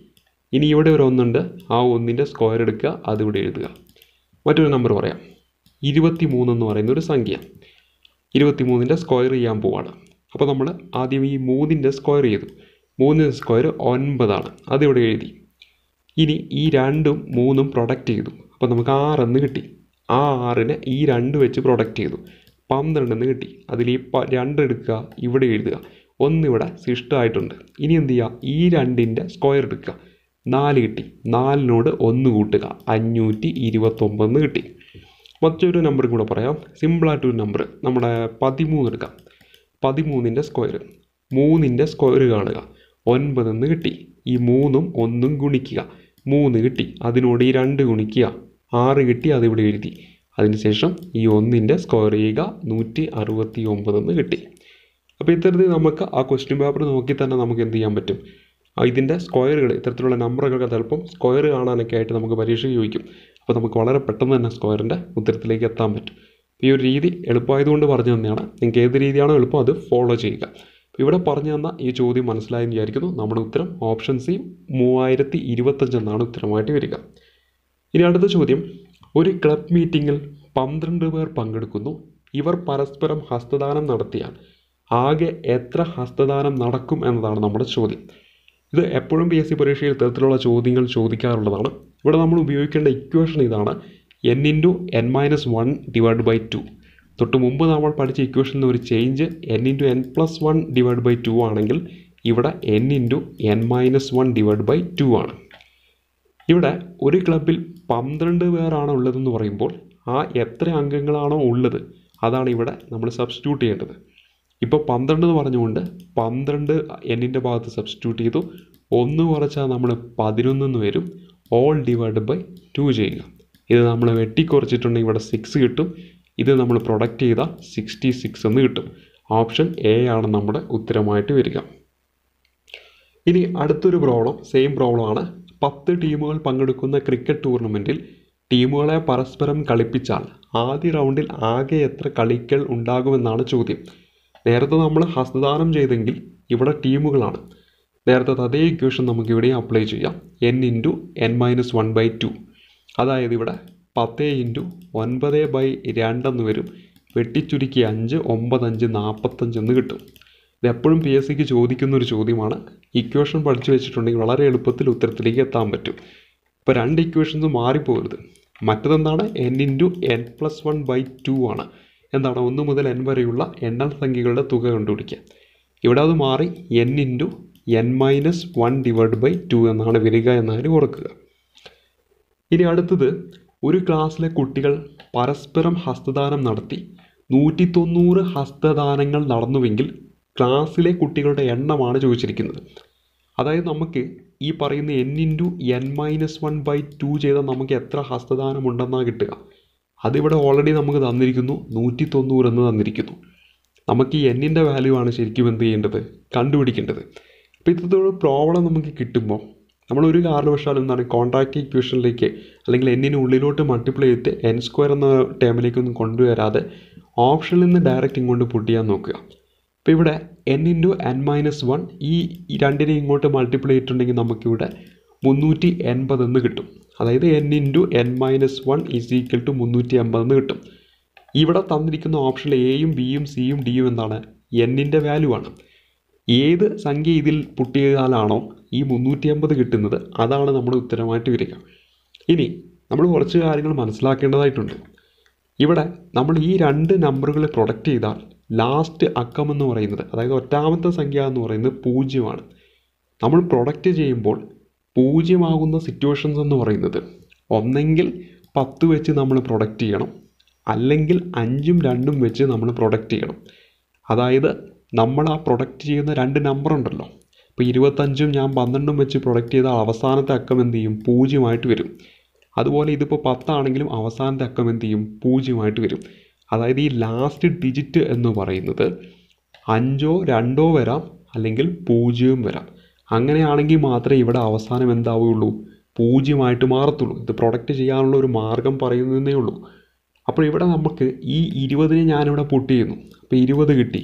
ഇനി ഇവിടെ ഒരു ഒന്നുണ്ട് ആ ഒന്നിൻ്റെ സ്ക്വയർ എടുക്കുക അതിവിടെ എഴുതുക മറ്റൊരു നമ്പർ പറയാം ഇരുപത്തി മൂന്നെന്ന് പറയുന്ന ഒരു സംഖ്യ ഇരുപത്തി മൂന്നിൻ്റെ സ്ക്വയർ ചെയ്യാൻ പോവാണ് അപ്പോൾ നമ്മൾ ആദ്യം ഈ മൂന്നിൻ്റെ സ്ക്വയർ ചെയ്തു മൂന്നിൻ്റെ സ്ക്വയർ ഒൻപതാണ് അതിവിടെ എഴുതി ഇനി ഈ രണ്ടും മൂന്നും പ്രൊഡക്റ്റ് ചെയ്തു അപ്പോൾ നമുക്ക് ആറെന്ന് കിട്ടി ആ ആറിനെ ഈ രണ്ട് വെച്ച് പ്രൊഡക്റ്റ് ചെയ്തു പന്ത്രണ്ടെന്ന് കിട്ടി അതിൽ ഈ പ രണ്ടെടുക്കുക ഇവിടെ എഴുതുക ഒന്നിവിടെ സിഷ്ടമായിട്ടുണ്ട് ഇനി എന്ത് ചെയ്യുക ഈ രണ്ടിൻ്റെ സ്ക്വയർ എടുക്കുക നാല് കിട്ടി നാലിനോട് ഒന്ന് കൂട്ടുക അഞ്ഞൂറ്റി ഇരുപത്തൊമ്പത് കിട്ടി മറ്റൊരു നമ്പറും കൂടെ പറയാം സിമ്പിളായിട്ടൊരു നമ്പർ നമ്മുടെ പതിമൂന്ന് എടുക്കാം പതിമൂന്നിൻ്റെ സ്ക്വയർ മൂന്നിൻ്റെ സ്ക്വയർ കാണുക ഒൻപതെന്ന് കിട്ടി ഈ മൂന്നും ഒന്നും ഗുണിക്കുക മൂന്ന് കിട്ടി അതിനോട് ഈ രണ്ട് ഗുണിക്കുക ആറ് കിട്ടി അതിവിടെ എഴുതി അതിനുശേഷം ഈ ഒന്നിൻ്റെ സ്ക്വയർ ചെയ്യുക നൂറ്റി അറുപത്തി ഒമ്പതെന്ന് കിട്ടി അപ്പോൾ ഇത്തരത്തിൽ നമുക്ക് ആ ക്വസ്റ്റ്യൻ പേപ്പർ നോക്കി തന്നെ നമുക്ക് എന്ത് ചെയ്യാൻ പറ്റും ഇതിൻ്റെ സ്ക്വയറുകൾ ഇത്തരത്തിലുള്ള നമ്പറുകളൊക്കെ ചിലപ്പം സ്ക്വയർ കാണാനൊക്കെ ആയിട്ട് നമുക്ക് പരീക്ഷ ചോദിക്കും അപ്പോൾ നമുക്ക് വളരെ പെട്ടെന്ന് തന്നെ സ്ക്വയറിൻ്റെ ഉത്തരത്തിലേക്ക് എത്താൻ പറ്റും ഈ ഒരു രീതി എളുപ്പമായതുകൊണ്ട് പറഞ്ഞു തന്നെയാണ് നിങ്ങൾക്ക് ഏത് രീതിയാണോ എളുപ്പം അത് ഫോളോ ചെയ്യുക ഇവിടെ പറഞ്ഞു തന്ന ഈ ചോദ്യം മനസ്സിലായെന്ന് വിചാരിക്കുന്നു നമ്മുടെ ഉത്തരം ഓപ്ഷൻ സി മൂവായിരത്തി ഇരുപത്തഞ്ചെന്നാണ് ഉത്തരമായിട്ട് വരിക ഇനി അടുത്ത ചോദ്യം ഒരു ക്ലബ് മീറ്റിങ്ങിൽ പന്ത്രണ്ട് പേർ പങ്കെടുക്കുന്നു ഇവർ പരസ്പരം ഹസ്തദാനം നടത്തിയാൽ ആകെ എത്ര ഹസ്തദാനം നടക്കും എന്നതാണ് നമ്മുടെ ചോദ്യം ഇത് എപ്പോഴും പി എസ് സി പരീക്ഷയിൽ ഇത്തരത്തിലുള്ള ചോദ്യങ്ങൾ ചോദിക്കാറുള്ളതാണ് ഇവിടെ നമ്മൾ ഉപയോഗിക്കേണ്ട ഇക്വേഷൻ ഇതാണ് N into N minus one divide by two തൊട്ട് മുമ്പ് നമ്മൾ പഠിച്ച ഇക്വേഷനിൽ ഒരു change N into N plus one divide by two ആണെങ്കിൽ ഇവിടെ N into N minus one divide by two ആണ് ഇവിടെ ഒരു ക്ലബിൽ പന്ത്രണ്ട് പേരാണ് ഉള്ളതെന്ന് പറയുമ്പോൾ ആ എത്ര അംഗങ്ങളാണോ ഉള്ളത് അതാണ് ഇവിടെ നമ്മൾ സബ്സ്റ്റിറ്റ്യൂട്ട് ചെയ്യേണ്ടത് ഇപ്പോൾ പന്ത്രണ്ട് എന്ന് പറഞ്ഞുകൊണ്ട് പന്ത്രണ്ട് എന്നിൻ്റെ ഭാഗത്ത് സബ്സ്റ്റിറ്റ്യൂട്ട് ചെയ്തു ഒന്ന് കുറച്ചാൽ നമ്മൾ പതിനൊന്നെന്ന് വരും ഓൾ ഡിവൈഡ് ബൈ ടു ചെയ്യുക ഇത് നമ്മൾ വെട്ടിക്കുറച്ചിട്ടുണ്ടെങ്കിൽ ഇവിടെ സിക്സ് കിട്ടും ഇത് നമ്മൾ പ്രൊഡക്റ്റ് ചെയ്താൽ സിക്സ്റ്റി സിക്സ് എന്ന് കിട്ടും ഓപ്ഷൻ എ ആണ് നമ്മുടെ ഉത്തരമായിട്ട് വരിക ഇനി അടുത്തൊരു പ്രോബ്ലം സെയിം പ്രോബ്ലമാണ് പത്ത് ടീമുകൾ പങ്കെടുക്കുന്ന ക്രിക്കറ്റ് ടൂർണമെൻറ്റിൽ ടീമുകളെ പരസ്പരം കളിപ്പിച്ചാൽ ആദ്യ റൗണ്ടിൽ ആകെ എത്ര കളിക്കൽ ഉണ്ടാകുമെന്നാണ് ചോദ്യം നേരത്തെ നമ്മൾ ഹസ്തദാനം ചെയ്തെങ്കിൽ ഇവിടെ ടീമുകളാണ് നേരത്തെ അതേ ഇക്വേഷൻ നമുക്ക് ഇവിടെ അപ്ലൈ ചെയ്യാം N into N minus one by two അതായത് ഇവിടെ പത്ത് ഇൻറ്റു ഒൻപത് ബൈ രണ്ടെന്ന് വരും വെട്ടിച്ചുരുക്കി അഞ്ച് അഞ്ച് നാൽപ്പത്തഞ്ച് എന്ന് കിട്ടും ഇതെപ്പോഴും പി എസ് സിക്ക് ചോദിക്കുന്ന ഒരു ചോദ്യമാണ് ഇക്വേഷൻ പഠിച്ചു വെച്ചിട്ടുണ്ടെങ്കിൽ വളരെ എളുപ്പത്തിൽ ഉത്തരത്തിലേക്ക് എത്താൻ പറ്റും ഇപ്പോൾ രണ്ട് ഇക്വേഷൻസ് മാറിപ്പോകരുത് മറ്റതെന്താണ് N into N plus one by two ആണ് എന്താണ് ഒന്ന് മുതൽ എൻ വരെയുള്ള എണ്ണൽ സംഖ്യകളുടെ തുക കണ്ടുപിടിക്കുക ഇവിടെ അത് മാറി N into N minus one divide by two എന്നാണ് വരിക എന്നാലും ഓർക്കുക ഇനി അടുത്തത് ഒരു ക്ലാസ്സിലെ കുട്ടികൾ പരസ്പരം ഹസ്തദാനം നടത്തി നൂറ്റി തൊണ്ണൂറ് ഹസ്തദാനങ്ങൾ നടന്നുവെങ്കിൽ ക്ലാസ്സിലെ കുട്ടികളുടെ എണ്ണമാണ് ചോദിച്ചിരിക്കുന്നത് അതായത് നമുക്ക് ഈ പറയുന്ന N into N minus one by two ചെയ്താൽ നമുക്ക് എത്ര ഹസ്തദാനം ഉണ്ടെന്നാണ് കിട്ടുക അതിവിടെ ഓൾറെഡി നമുക്ക് തന്നിരിക്കുന്നു നൂറ്റി തൊണ്ണൂറ് എന്ന് തന്നിരിക്കുന്നു നമുക്ക് ഈ എന്നിൻ്റെ വാല്യൂ ആണ് ശരിക്കും എന്ത് ചെയ്യേണ്ടത് കണ്ടുപിടിക്കേണ്ടത് അപ്പോൾ ഇത്തരത്തിൽ ഒരു പ്രോബ്ലം നമുക്ക് കിട്ടുമ്പോൾ നമ്മൾ ഒരു കാരണവശാലും എന്താണ് കോൺട്രാക്റ്റ് ഇക്വേഷനിലേക്ക് അല്ലെങ്കിൽ എന്നിന് ഉള്ളിലോട്ട് മൾട്ടിപ്ലൈ ചെയ്തിട്ട് എൻ സ്ക്വയർ എന്ന ടേമിലേക്കൊന്നും കൊണ്ടുവരാതെ ഓപ്ഷനിൽ നിന്ന് ഡയറക്റ്റ് ഇങ്ങോട്ട് പുട്ട് ചെയ്യാൻ നോക്കുക അപ്പോൾ ഇവിടെ N into N minus one ഈ രണ്ടിനെ ഇങ്ങോട്ട് മൾട്ടിപ്ലൈ ചെയ്തിട്ടുണ്ടെങ്കിൽ നമുക്കിവിടെ മുന്നൂറ്റി എൺപതെന്ന് കിട്ടും അതായത് n into N minus one is equal to മുന്നൂറ്റി എന്ന് കിട്ടും ഇവിടെ തന്നിരിക്കുന്ന ഓപ്ഷൻ എയും ബിയും സിയും ഡിയും എന്താണ് എന്നിൻ്റെ വാല്യൂ ആണ് ഏത് സംഖ്യ ഇതിൽ പുട്ട് ചെയ്താലാണോ ഈ മുന്നൂറ്റി അമ്പത് കിട്ടുന്നത് അതാണ് നമ്മൾ ഉത്തരമായിട്ട് വരിക ഇനി നമ്മൾ കുറച്ച് കാര്യങ്ങൾ മനസ്സിലാക്കേണ്ടതായിട്ടുണ്ട് ഇവിടെ നമ്മൾ ഈ രണ്ട് നമ്പറുകൾ പ്രൊഡക്റ്റ് ചെയ്താൽ ലാസ്റ്റ് അക്കം എന്ന് പറയുന്നത് അതായത് ഒറ്റാമത്തെ സംഖ്യ എന്ന് പറയുന്നത് പൂജ്യമാണ് നമ്മൾ പ്രൊഡക്റ്റ് ചെയ്യുമ്പോൾ പൂജ്യമാകുന്ന സിറ്റുവേഷൻസ് എന്ന് പറയുന്നത് ഒന്നെങ്കിൽ പത്ത് വെച്ച് നമ്മൾ പ്രൊഡക്റ്റ് ചെയ്യണം അല്ലെങ്കിൽ അഞ്ചും രണ്ടും വെച്ച് നമ്മൾ പ്രൊഡക്റ്റ് ചെയ്യണം അതായത് നമ്മൾ ആ പ്രൊഡക്റ്റ് ചെയ്യുന്ന രണ്ട് നമ്പർ ഉണ്ടല്ലോ ഇപ്പോൾ ഇരുപത്തഞ്ചും ഞാൻ പന്ത്രണ്ടും വെച്ച് പ്രൊഡക്റ്റ് ചെയ്ത അവസാനത്തെ അക്കം എന്ത് ചെയ്യും പൂജ്യമായിട്ട് വരും അതുപോലെ ഇതിപ്പോൾ പത്താണെങ്കിലും അവസാനത്തെ അക്കം എന്ത് ചെയ്യും പൂജ്യമായിട്ട് വരും അതായത് ഈ ലാസ്റ്റ് ഡിജിറ്റ് എന്ന് പറയുന്നത് അഞ്ചോ രണ്ടോ വരാം അല്ലെങ്കിൽ പൂജ്യവും വരാം അങ്ങനെയാണെങ്കിൽ മാത്രമേ ഇവിടെ അവസാനം എന്താവുകയുള്ളൂ പൂജ്യമായിട്ട് മാറത്തുള്ളൂ ഇത് പ്രൊഡക്റ്റ് ചെയ്യാനുള്ള ഒരു മാർഗം പറയുന്നതേ ഉള്ളൂ അപ്പോൾ ഇവിടെ നമുക്ക് ഈ ഇരുപതിനെ ഞാനിവിടെ പുട്ട് ചെയ്യുന്നു അപ്പോൾ ഇരുപത് കിട്ടി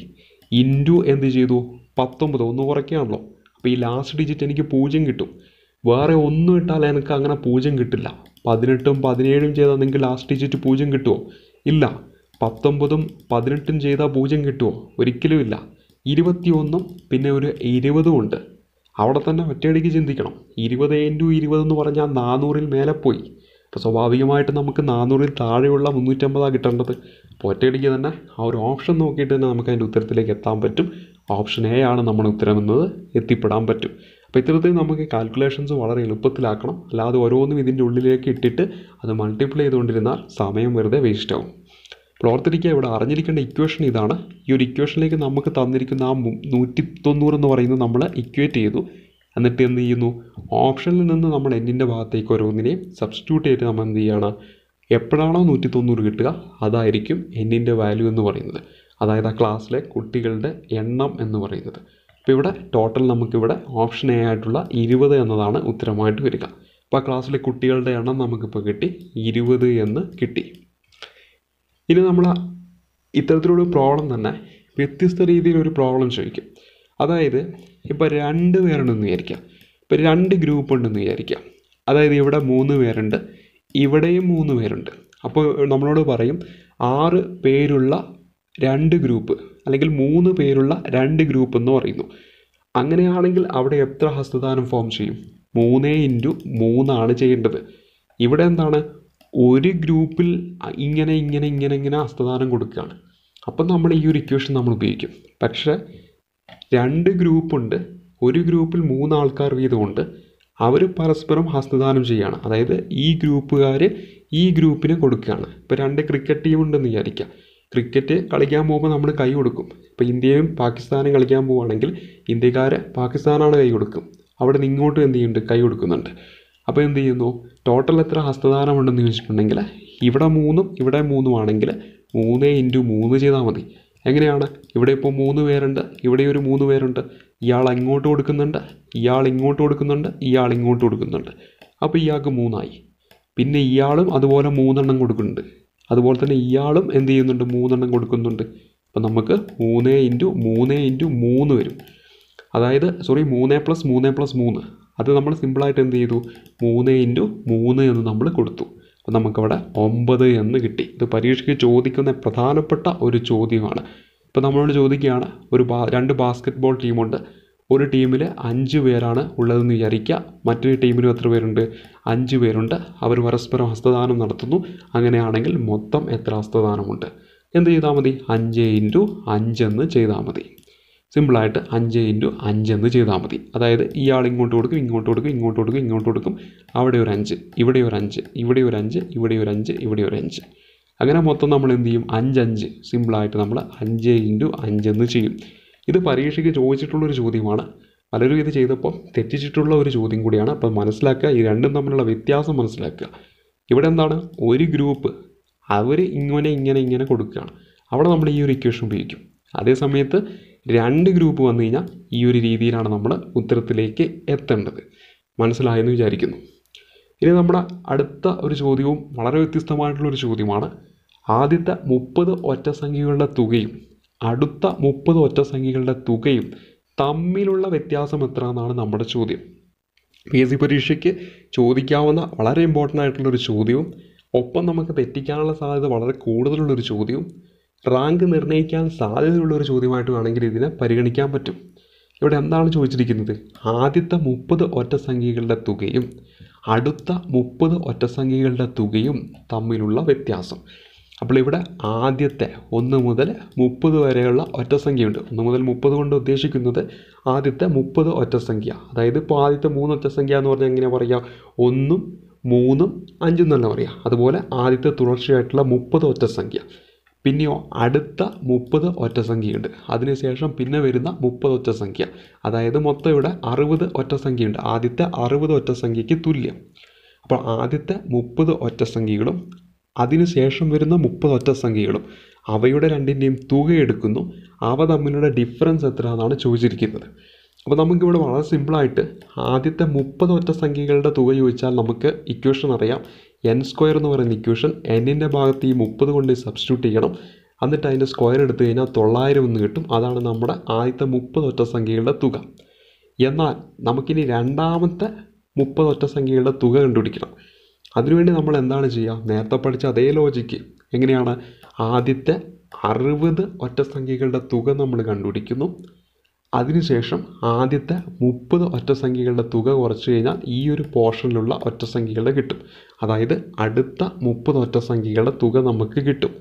ഇൻറ്റു എന്ത് ചെയ്തു പത്തൊമ്പത് ഒന്ന് കുറയ്ക്കുകയാണല്ലോ അപ്പോൾ ഈ ലാസ്റ്റ് ഡിജിറ്റ് എനിക്ക് പൂജ്യം കിട്ടും വേറെ ഒന്നും ഇട്ടാൽ എനിക്ക് അങ്ങനെ പൂജ്യം കിട്ടില്ല പതിനെട്ടും പതിനേഴും ചെയ്താൽ നിങ്ങൾക്ക് ലാസ്റ്റ് ഡിജിറ്റ് പൂജ്യം കിട്ടുമോ ഇല്ല പത്തൊമ്പതും പതിനെട്ടും ചെയ്താൽ പൂജ്യം കിട്ടുമോ ഒരിക്കലും ഇല്ല ഇരുപത്തിയൊന്നും പിന്നെ ഒരു ഇരുപതും ഉണ്ട് അവിടെ തന്നെ ഒറ്റയടിക്ക് ചിന്തിക്കണം ഇരുപത് ഇൻറ്റു ഇരുപതെന്ന് പറഞ്ഞാൽ നാനൂറിൽ മേലെ പോയി അപ്പോൾ സ്വാഭാവികമായിട്ട് നമുക്ക് നാനൂറിൽ താഴെയുള്ള മുന്നൂറ്റമ്പതാണ് കിട്ടേണ്ടത് അപ്പോൾ ഒറ്റയടിക്ക് തന്നെ ആ ഒരു ഓപ്ഷൻ നോക്കിയിട്ട് തന്നെ നമുക്ക് അതിൻ്റെ ഉത്തരത്തിലേക്ക് എത്താൻ പറ്റും ഓപ്ഷൻ എ ആണ് നമ്മുടെ ഉത്തരമെന്നത് എത്തിപ്പെടാൻ പറ്റും അപ്പോൾ ഇത്തരത്തിൽ നമുക്ക് കാൽക്കുലേഷൻസ് വളരെ എളുപ്പത്തിലാക്കണം അല്ലാതെ ഓരോന്നും ഇതിൻ്റെ ഉള്ളിലേക്ക് ഇട്ടിട്ട് അത് മൾട്ടിപ്ലൈ ചെയ്തുകൊണ്ടിരുന്നാൽ സമയം വെറുതെ വേസ്റ്റ് ആവും പ്രവർത്തിക്കുക ഇവിടെ അറിഞ്ഞിരിക്കേണ്ട ഇക്വേഷൻ ഇതാണ് ഈ ഒരു ഇക്വേഷനിലേക്ക് നമുക്ക് തന്നിരിക്കുന്ന ആ നൂറ്റി തൊണ്ണൂറ് എന്ന് പറയുന്നത് നമ്മൾ ഇക്വേറ്റ് ചെയ്തു എന്നിട്ട് എന്ത് ചെയ്യുന്നു ഓപ്ഷനിൽ നിന്ന് നമ്മൾ എന്നിൻ്റെ ഭാഗത്തേക്ക് ഓരോന്നിനെയും സബ്സ്റ്റിറ്റ്യൂട്ട് ചെയ്തിട്ട് നമ്മൾ എന്ത് ചെയ്യുകയാണ് എപ്പോഴാണോ നൂറ്റി തൊണ്ണൂറ് കിട്ടുക അതായിരിക്കും എന്നിൻ്റെ വാല്യൂ എന്ന് പറയുന്നത് അതായത് ആ ക്ലാസ്സിലെ കുട്ടികളുടെ എണ്ണം എന്ന് പറയുന്നത് അപ്പോൾ ഇവിടെ ടോട്ടൽ നമുക്കിവിടെ ഓപ്ഷൻ എ ആയിട്ടുള്ള ഇരുപത് എന്നതാണ് ഉത്തരമായിട്ട് വരിക അപ്പോൾ ആ ക്ലാസ്സിലെ കുട്ടികളുടെ എണ്ണം നമുക്കിപ്പോൾ കിട്ടി ഇരുപത് എന്ന് കിട്ടി ഇനി നമ്മൾ ഇത്തരത്തിലൊരു പ്രോബ്ലം തന്നെ വ്യത്യസ്ത രീതിയിലൊരു പ്രോബ്ലം ചോദിക്കും അതായത് ഇപ്പോൾ രണ്ട് പേരുണ്ടെന്ന് വിചാരിക്കാം ഇപ്പോൾ രണ്ട് ഗ്രൂപ്പ് ഉണ്ടെന്ന് വിചാരിക്കാം അതായത് ഇവിടെ മൂന്ന് പേരുണ്ട് ഇവിടെയും മൂന്ന് പേരുണ്ട് അപ്പോൾ നമ്മളോട് പറയും ആറ് പേരുള്ള രണ്ട് ഗ്രൂപ്പ് അല്ലെങ്കിൽ മൂന്ന് പേരുള്ള രണ്ട് ഗ്രൂപ്പ് എന്ന് പറയുന്നു അങ്ങനെയാണെങ്കിൽ അവിടെ എത്ര ഹസ്തദാനം ഫോം ചെയ്യും മൂന്നേ ഇൻറ്റു മൂന്നാണ് ചെയ്യേണ്ടത് ഇവിടെ എന്താണ് ഒരു ഗ്രൂപ്പിൽ ഇങ്ങനെ ഇങ്ങനെ ഇങ്ങനെ ഇങ്ങനെ ഹസ്തദാനം കൊടുക്കുകയാണ് അപ്പം നമ്മൾ ഈ ഒരു ഇക്വേഷൻ നമ്മൾ ഉപയോഗിക്കും പക്ഷേ രണ്ട് ഗ്രൂപ്പുണ്ട് ഒരു ഗ്രൂപ്പിൽ മൂന്ന് ആൾക്കാർ വീതമുണ്ട് അവർ പരസ്പരം ഹസ്തദാനം ചെയ്യുകയാണ് അതായത് ഈ ഗ്രൂപ്പുകാർ ഈ ഗ്രൂപ്പിന് കൊടുക്കുകയാണ് ഇപ്പോൾ രണ്ട് ക്രിക്കറ്റ് ടീം വിചാരിക്കുക ക്രിക്കറ്റ് കളിക്കാൻ പോകുമ്പോൾ നമ്മൾ കൈ കൊടുക്കും ഇപ്പോൾ ഇന്ത്യയും പാകിസ്ഥാനും കളിക്കാൻ പോവുകയാണെങ്കിൽ ഇന്ത്യക്കാർ പാകിസ്ഥാനാണ് കൈ കൊടുക്കും അവിടെ നിന്ന് ഇങ്ങോട്ടും എന്ത് ചെയ്യുന്നുണ്ട് കൈ കൊടുക്കുന്നുണ്ട് അപ്പോൾ എന്ത് ചെയ്യുന്നു ടോട്ടൽ എത്ര ഹസ്തദാനമുണ്ടെന്ന് ചോദിച്ചിട്ടുണ്ടെങ്കിൽ ഇവിടെ മൂന്നും ഇവിടെ മൂന്നുമാണെങ്കിൽ ആണെങ്കിൽ മൂന്ന് ഇൻറ്റു മൂന്ന് ചെയ്താൽ മതി എങ്ങനെയാണ് ഇവിടെ ഇപ്പോൾ മൂന്ന് പേരുണ്ട് ഇവിടെ ഒരു മൂന്ന് പേരുണ്ട് ഇയാൾ അങ്ങോട്ട് കൊടുക്കുന്നുണ്ട് ഇയാൾ ഇങ്ങോട്ട് കൊടുക്കുന്നുണ്ട് ഇയാൾ ഇങ്ങോട്ട് കൊടുക്കുന്നുണ്ട് അപ്പോൾ ഇയാൾക്ക് മൂന്നായി പിന്നെ ഇയാളും അതുപോലെ മൂന്നെണ്ണം കൊടുക്കുന്നുണ്ട് അതുപോലെ തന്നെ ഇയാളും എന്ത് ചെയ്യുന്നുണ്ട് മൂന്നെണ്ണം കൊടുക്കുന്നുണ്ട് അപ്പോൾ നമുക്ക് മൂന്ന് ഇൻറ്റു മൂന്ന് ഇൻറ്റു മൂന്ന് വരും അതായത് സോറി മൂന്ന് പ്ലസ് മൂന്ന് പ്ലസ് മൂന്ന് അത് നമ്മൾ സിമ്പിളായിട്ട് എന്ത് ചെയ്തു മൂന്ന് ഇൻറ്റു മൂന്ന് എന്ന് നമ്മൾ കൊടുത്തു അപ്പോൾ നമുക്കവിടെ ഒമ്പത് എന്ന് കിട്ടി ഇത് പരീക്ഷയ്ക്ക് ചോദിക്കുന്ന പ്രധാനപ്പെട്ട ഒരു ചോദ്യമാണ് ഇപ്പോൾ നമ്മളോട് ചോദിക്കുകയാണ് ഒരു ബാ രണ്ട് ബോൾ ടീമുണ്ട് ഒരു ടീമിൽ അഞ്ച് പേരാണ് ഉള്ളതെന്ന് വിചാരിക്കുക മറ്റൊരു ടീമിലും എത്ര പേരുണ്ട് അഞ്ച് പേരുണ്ട് അവർ പരസ്പരം ഹസ്തദാനം നടത്തുന്നു അങ്ങനെയാണെങ്കിൽ മൊത്തം എത്ര ഹസ്തദാനമുണ്ട് എന്ത് ചെയ്താൽ മതി അഞ്ച് ഇൻറ്റു അഞ്ചെന്ന് ചെയ്താൽ മതി സിമ്പിളായിട്ട് അഞ്ച് ഇൻറ്റു അഞ്ച് എന്ന് ചെയ്താൽ മതി അതായത് ഇയാൾ ഇങ്ങോട്ട് കൊടുക്കും ഇങ്ങോട്ട് കൊടുക്കും ഇങ്ങോട്ട് കൊടുക്കും ഇങ്ങോട്ട് കൊടുക്കും അവിടെ ഒരു അഞ്ച് ഇവിടെ ഒരു അഞ്ച് ഇവിടെ ഒരു അഞ്ച് ഇവിടെ ഒരു അഞ്ച് ഇവിടെ ഒരു അഞ്ച് അങ്ങനെ മൊത്തം നമ്മൾ എന്ത് ചെയ്യും അഞ്ചഞ്ച് സിമ്പിളായിട്ട് നമ്മൾ അഞ്ച് ഇൻറ്റു എന്ന് ചെയ്യും ഇത് പരീക്ഷയ്ക്ക് ചോദിച്ചിട്ടുള്ളൊരു ചോദ്യമാണ് പലരും ഇത് ചെയ്തപ്പോൾ തെറ്റിച്ചിട്ടുള്ള ഒരു ചോദ്യം കൂടിയാണ് അപ്പോൾ മനസ്സിലാക്കുക ഈ രണ്ടും തമ്മിലുള്ള വ്യത്യാസം മനസ്സിലാക്കുക ഇവിടെ എന്താണ് ഒരു ഗ്രൂപ്പ് അവർ ഇങ്ങനെ ഇങ്ങനെ ഇങ്ങനെ കൊടുക്കുകയാണ് അവിടെ നമ്മൾ ഈ ഒരു ഇക്വേഷൻ ഉപയോഗിക്കും അതേ സമയത്ത് രണ്ട് ഗ്രൂപ്പ് വന്നു കഴിഞ്ഞാൽ ഈ ഒരു രീതിയിലാണ് നമ്മൾ ഉത്തരത്തിലേക്ക് എത്തേണ്ടത് മനസ്സിലായെന്ന് വിചാരിക്കുന്നു ഇനി നമ്മുടെ അടുത്ത ഒരു ചോദ്യവും വളരെ വ്യത്യസ്തമായിട്ടുള്ളൊരു ചോദ്യമാണ് ആദ്യത്തെ മുപ്പത് ഒറ്റ സംഖ്യകളുടെ തുകയും അടുത്ത മുപ്പത് ഒറ്റ സംഖ്യകളുടെ തുകയും തമ്മിലുള്ള വ്യത്യാസം എത്ര എന്നാണ് നമ്മുടെ ചോദ്യം പി എസ് സി പരീക്ഷയ്ക്ക് ചോദിക്കാവുന്ന വളരെ ഇമ്പോർട്ടൻ്റ് ആയിട്ടുള്ളൊരു ചോദ്യവും ഒപ്പം നമുക്ക് തെറ്റിക്കാനുള്ള സാധ്യത വളരെ കൂടുതലുള്ളൊരു ചോദ്യവും റാങ്ക് നിർണ്ണയിക്കാൻ സാധ്യതയുള്ള ഒരു ചോദ്യമായിട്ട് വേണമെങ്കിൽ ഇതിനെ പരിഗണിക്കാൻ പറ്റും ഇവിടെ എന്താണ് ചോദിച്ചിരിക്കുന്നത് ആദ്യത്തെ മുപ്പത് ഒറ്റസംഖ്യകളുടെ തുകയും അടുത്ത മുപ്പത് ഒറ്റസംഖ്യകളുടെ തുകയും തമ്മിലുള്ള വ്യത്യാസം അപ്പോൾ ഇവിടെ ആദ്യത്തെ ഒന്ന് മുതൽ മുപ്പത് വരെയുള്ള ഒറ്റസംഖ്യയുണ്ട് ഒന്ന് മുതൽ മുപ്പത് കൊണ്ട് ഉദ്ദേശിക്കുന്നത് ആദ്യത്തെ മുപ്പത് ഒറ്റസംഖ്യ അതായത് ഇപ്പോൾ ആദ്യത്തെ മൂന്ന് ഒറ്റസംഖ്യ എന്ന് പറഞ്ഞാൽ എങ്ങനെ പറയുക ഒന്നും മൂന്നും അഞ്ചും തന്നെ പറയാം അതുപോലെ ആദ്യത്തെ തുടർച്ചയായിട്ടുള്ള മുപ്പത് ഒറ്റസംഖ്യ പിന്നെയോ അടുത്ത മുപ്പത് സംഖ്യയുണ്ട് അതിനുശേഷം പിന്നെ വരുന്ന മുപ്പത് സംഖ്യ അതായത് മൊത്തം ഇവിടെ അറുപത് സംഖ്യയുണ്ട് ആദ്യത്തെ അറുപത് സംഖ്യയ്ക്ക് തുല്യം അപ്പോൾ ആദ്യത്തെ മുപ്പത് സംഖ്യകളും അതിനുശേഷം വരുന്ന മുപ്പത് സംഖ്യകളും അവയുടെ രണ്ടിൻ്റെയും തുക എടുക്കുന്നു അവ തമ്മിലുള്ള ഡിഫറൻസ് എത്ര എന്നാണ് ചോദിച്ചിരിക്കുന്നത് അപ്പോൾ നമുക്കിവിടെ വളരെ സിമ്പിളായിട്ട് ആദ്യത്തെ മുപ്പത് സംഖ്യകളുടെ തുക ചോദിച്ചാൽ നമുക്ക് ഇക്വേഷൻ അറിയാം എൻ സ്ക്വയർ എന്ന് പറയുന്ന ഇക്വേഷൻ എന്നിൻ്റെ ഭാഗത്ത് ഈ മുപ്പത് കൊണ്ട് സബ്സ്റ്റിറ്റ്യൂട്ട് ചെയ്യണം എന്നിട്ട് അതിൻ്റെ സ്ക്വയർ എടുത്തു കഴിഞ്ഞാൽ തൊള്ളായിരം എന്ന് കിട്ടും അതാണ് നമ്മുടെ ആദ്യത്തെ മുപ്പത് ഒറ്റ സംഖ്യകളുടെ തുക എന്നാൽ നമുക്കിനി രണ്ടാമത്തെ മുപ്പത് ഒറ്റ സംഖ്യകളുടെ തുക കണ്ടുപിടിക്കണം അതിനുവേണ്ടി നമ്മൾ എന്താണ് ചെയ്യുക നേരത്തെ പഠിച്ച അതേ ലോജിക്ക് എങ്ങനെയാണ് ആദ്യത്തെ അറുപത് ഒറ്റ സംഖ്യകളുടെ തുക നമ്മൾ കണ്ടുപിടിക്കുന്നു അതിനുശേഷം ആദ്യത്തെ മുപ്പത് ഒറ്റസംഖ്യകളുടെ തുക കുറച്ച് കഴിഞ്ഞാൽ ഈ ഒരു പോർഷനിലുള്ള ഒറ്റസംഖ്യകളുടെ കിട്ടും അതായത് അടുത്ത മുപ്പത് ഒറ്റസംഖ്യകളുടെ തുക നമുക്ക് കിട്ടും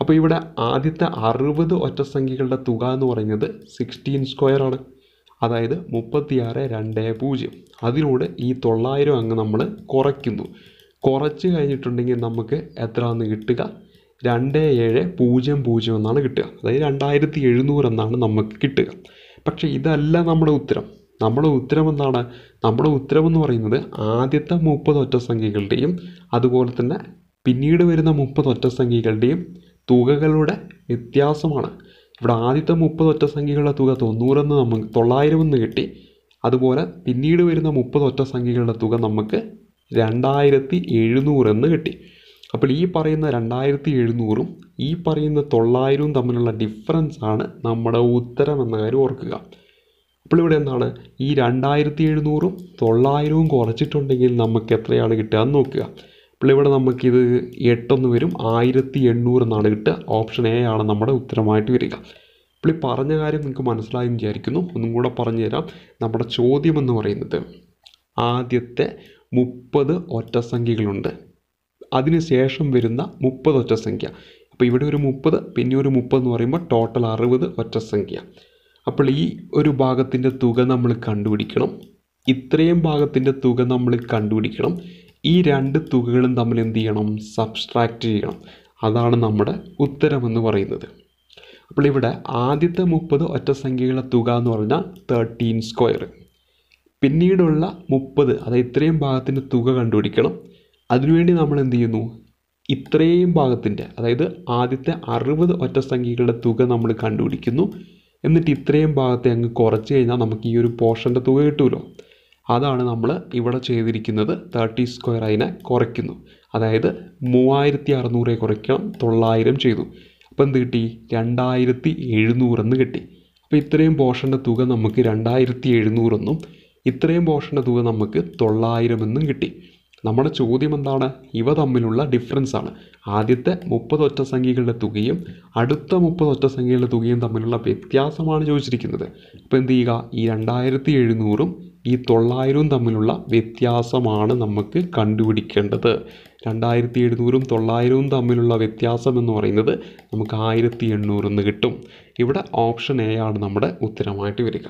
അപ്പോൾ ഇവിടെ ആദ്യത്തെ അറുപത് ഒറ്റസംഖ്യകളുടെ തുക എന്ന് പറയുന്നത് സിക്സ്റ്റീൻ സ്ക്വയർ ആണ് അതായത് മുപ്പത്തിയാറ് രണ്ട് പൂജ്യം അതിലൂടെ ഈ തൊള്ളായിരം അങ്ങ് നമ്മൾ കുറയ്ക്കുന്നു കുറച്ച് കഴിഞ്ഞിട്ടുണ്ടെങ്കിൽ നമുക്ക് എത്രയാണെന്ന് കിട്ടുക രണ്ട് ഏഴ് പൂജ്യം പൂജ്യം എന്നാണ് കിട്ടുക അതായത് രണ്ടായിരത്തി എഴുന്നൂറ് എന്നാണ് നമുക്ക് കിട്ടുക പക്ഷേ ഇതല്ല നമ്മുടെ ഉത്തരം നമ്മുടെ ഉത്തരം എന്താണ് നമ്മുടെ ഉത്തരം എന്ന് പറയുന്നത് ആദ്യത്തെ മുപ്പത് ഒറ്റ സംഖ്യകളുടെയും അതുപോലെ തന്നെ പിന്നീട് വരുന്ന മുപ്പത് ഒറ്റ സംഖ്യകളുടെയും തുകകളുടെ വ്യത്യാസമാണ് ഇവിടെ ആദ്യത്തെ മുപ്പത് ഒറ്റ സംഖ്യകളുടെ തുക തൊണ്ണൂറെന്ന് നമുക്ക് തൊള്ളായിരം എന്ന് കിട്ടി അതുപോലെ പിന്നീട് വരുന്ന മുപ്പത് ഒറ്റ സംഖ്യകളുടെ തുക നമുക്ക് രണ്ടായിരത്തി എഴുന്നൂറെന്ന് കിട്ടി അപ്പോൾ ഈ പറയുന്ന രണ്ടായിരത്തി എഴുന്നൂറും ഈ പറയുന്ന തൊള്ളായിരവും തമ്മിലുള്ള ഡിഫറൻസ് ആണ് നമ്മുടെ ഉത്തരം എന്ന കാര്യം ഓർക്കുക അപ്പോൾ ഇവിടെ എന്താണ് ഈ രണ്ടായിരത്തി എഴുന്നൂറും തൊള്ളായിരവും കുറച്ചിട്ടുണ്ടെങ്കിൽ നമുക്ക് എത്രയാണ് കിട്ടുക എന്ന് നോക്കുക അപ്പോൾ ഇവിടെ നമുക്കിത് എട്ടൊന്ന് വരും ആയിരത്തി എണ്ണൂറ് എന്നാണ് കിട്ടുക ഓപ്ഷൻ എ ആണ് നമ്മുടെ ഉത്തരമായിട്ട് വരിക അപ്പോൾ ഈ പറഞ്ഞ കാര്യം നിങ്ങൾക്ക് മനസ്സിലായി വിചാരിക്കുന്നു ഒന്നും കൂടെ പറഞ്ഞു തരാം നമ്മുടെ ചോദ്യം എന്ന് പറയുന്നത് ആദ്യത്തെ മുപ്പത് ഒറ്റസംഖ്യകളുണ്ട് അതിനുശേഷം വരുന്ന മുപ്പത് ഒറ്റ സംഖ്യ അപ്പോൾ ഇവിടെ ഒരു മുപ്പത് പിന്നെ ഒരു മുപ്പത് എന്ന് പറയുമ്പോൾ ടോട്ടൽ അറുപത് ഒറ്റ സംഖ്യ അപ്പോൾ ഈ ഒരു ഭാഗത്തിൻ്റെ തുക നമ്മൾ കണ്ടുപിടിക്കണം ഇത്രയും ഭാഗത്തിൻ്റെ തുക നമ്മൾ കണ്ടുപിടിക്കണം ഈ രണ്ട് തുകകളും തമ്മിൽ എന്ത് ചെയ്യണം സബ്സ്ട്രാക്റ്റ് ചെയ്യണം അതാണ് നമ്മുടെ ഉത്തരമെന്ന് പറയുന്നത് അപ്പോൾ ഇവിടെ ആദ്യത്തെ മുപ്പത് ഒറ്റ സംഖ്യകളുടെ തുക എന്ന് പറഞ്ഞാൽ തേർട്ടീൻ സ്ക്വയർ പിന്നീടുള്ള മുപ്പത് അത് ഇത്രയും ഭാഗത്തിൻ്റെ തുക കണ്ടുപിടിക്കണം അതിനുവേണ്ടി നമ്മൾ എന്ത് ചെയ്യുന്നു ഇത്രയും ഭാഗത്തിൻ്റെ അതായത് ആദ്യത്തെ അറുപത് ഒറ്റ സംഖ്യകളുടെ തുക നമ്മൾ കണ്ടുപിടിക്കുന്നു എന്നിട്ട് ഇത്രയും ഭാഗത്തെ അങ്ങ് കുറച്ച് കഴിഞ്ഞാൽ നമുക്ക് ഈ ഒരു പോർഷൻ്റെ തുക കിട്ടുമല്ലോ അതാണ് നമ്മൾ ഇവിടെ ചെയ്തിരിക്കുന്നത് തേർട്ടി സ്ക്വയർ അതിനെ കുറയ്ക്കുന്നു അതായത് മൂവായിരത്തി അറുന്നൂറെ കുറയ്ക്കണം തൊള്ളായിരം ചെയ്തു അപ്പോൾ എന്ത് കിട്ടി രണ്ടായിരത്തി എഴുന്നൂറെന്ന് കിട്ടി അപ്പോൾ ഇത്രയും പോർഷൻ്റെ തുക നമുക്ക് രണ്ടായിരത്തി എഴുന്നൂറെന്നും ഇത്രയും പോർഷൻ്റെ തുക നമുക്ക് എന്നും കിട്ടി നമ്മുടെ ചോദ്യം എന്താണ് ഇവ തമ്മിലുള്ള ഡിഫറൻസ് ആണ് ആദ്യത്തെ മുപ്പത് ഒറ്റ സംഖ്യകളുടെ തുകയും അടുത്ത മുപ്പത് ഒറ്റ സംഖ്യകളുടെ തുകയും തമ്മിലുള്ള വ്യത്യാസമാണ് ചോദിച്ചിരിക്കുന്നത് അപ്പോൾ എന്ത് ചെയ്യുക ഈ രണ്ടായിരത്തി എഴുന്നൂറും ഈ തൊള്ളായിരവും തമ്മിലുള്ള വ്യത്യാസമാണ് നമുക്ക് കണ്ടുപിടിക്കേണ്ടത് രണ്ടായിരത്തി എഴുന്നൂറും തൊള്ളായിരവും തമ്മിലുള്ള വ്യത്യാസം എന്ന് പറയുന്നത് നമുക്ക് ആയിരത്തി എന്ന് കിട്ടും ഇവിടെ ഓപ്ഷൻ എ ആണ് നമ്മുടെ ഉത്തരമായിട്ട് വരിക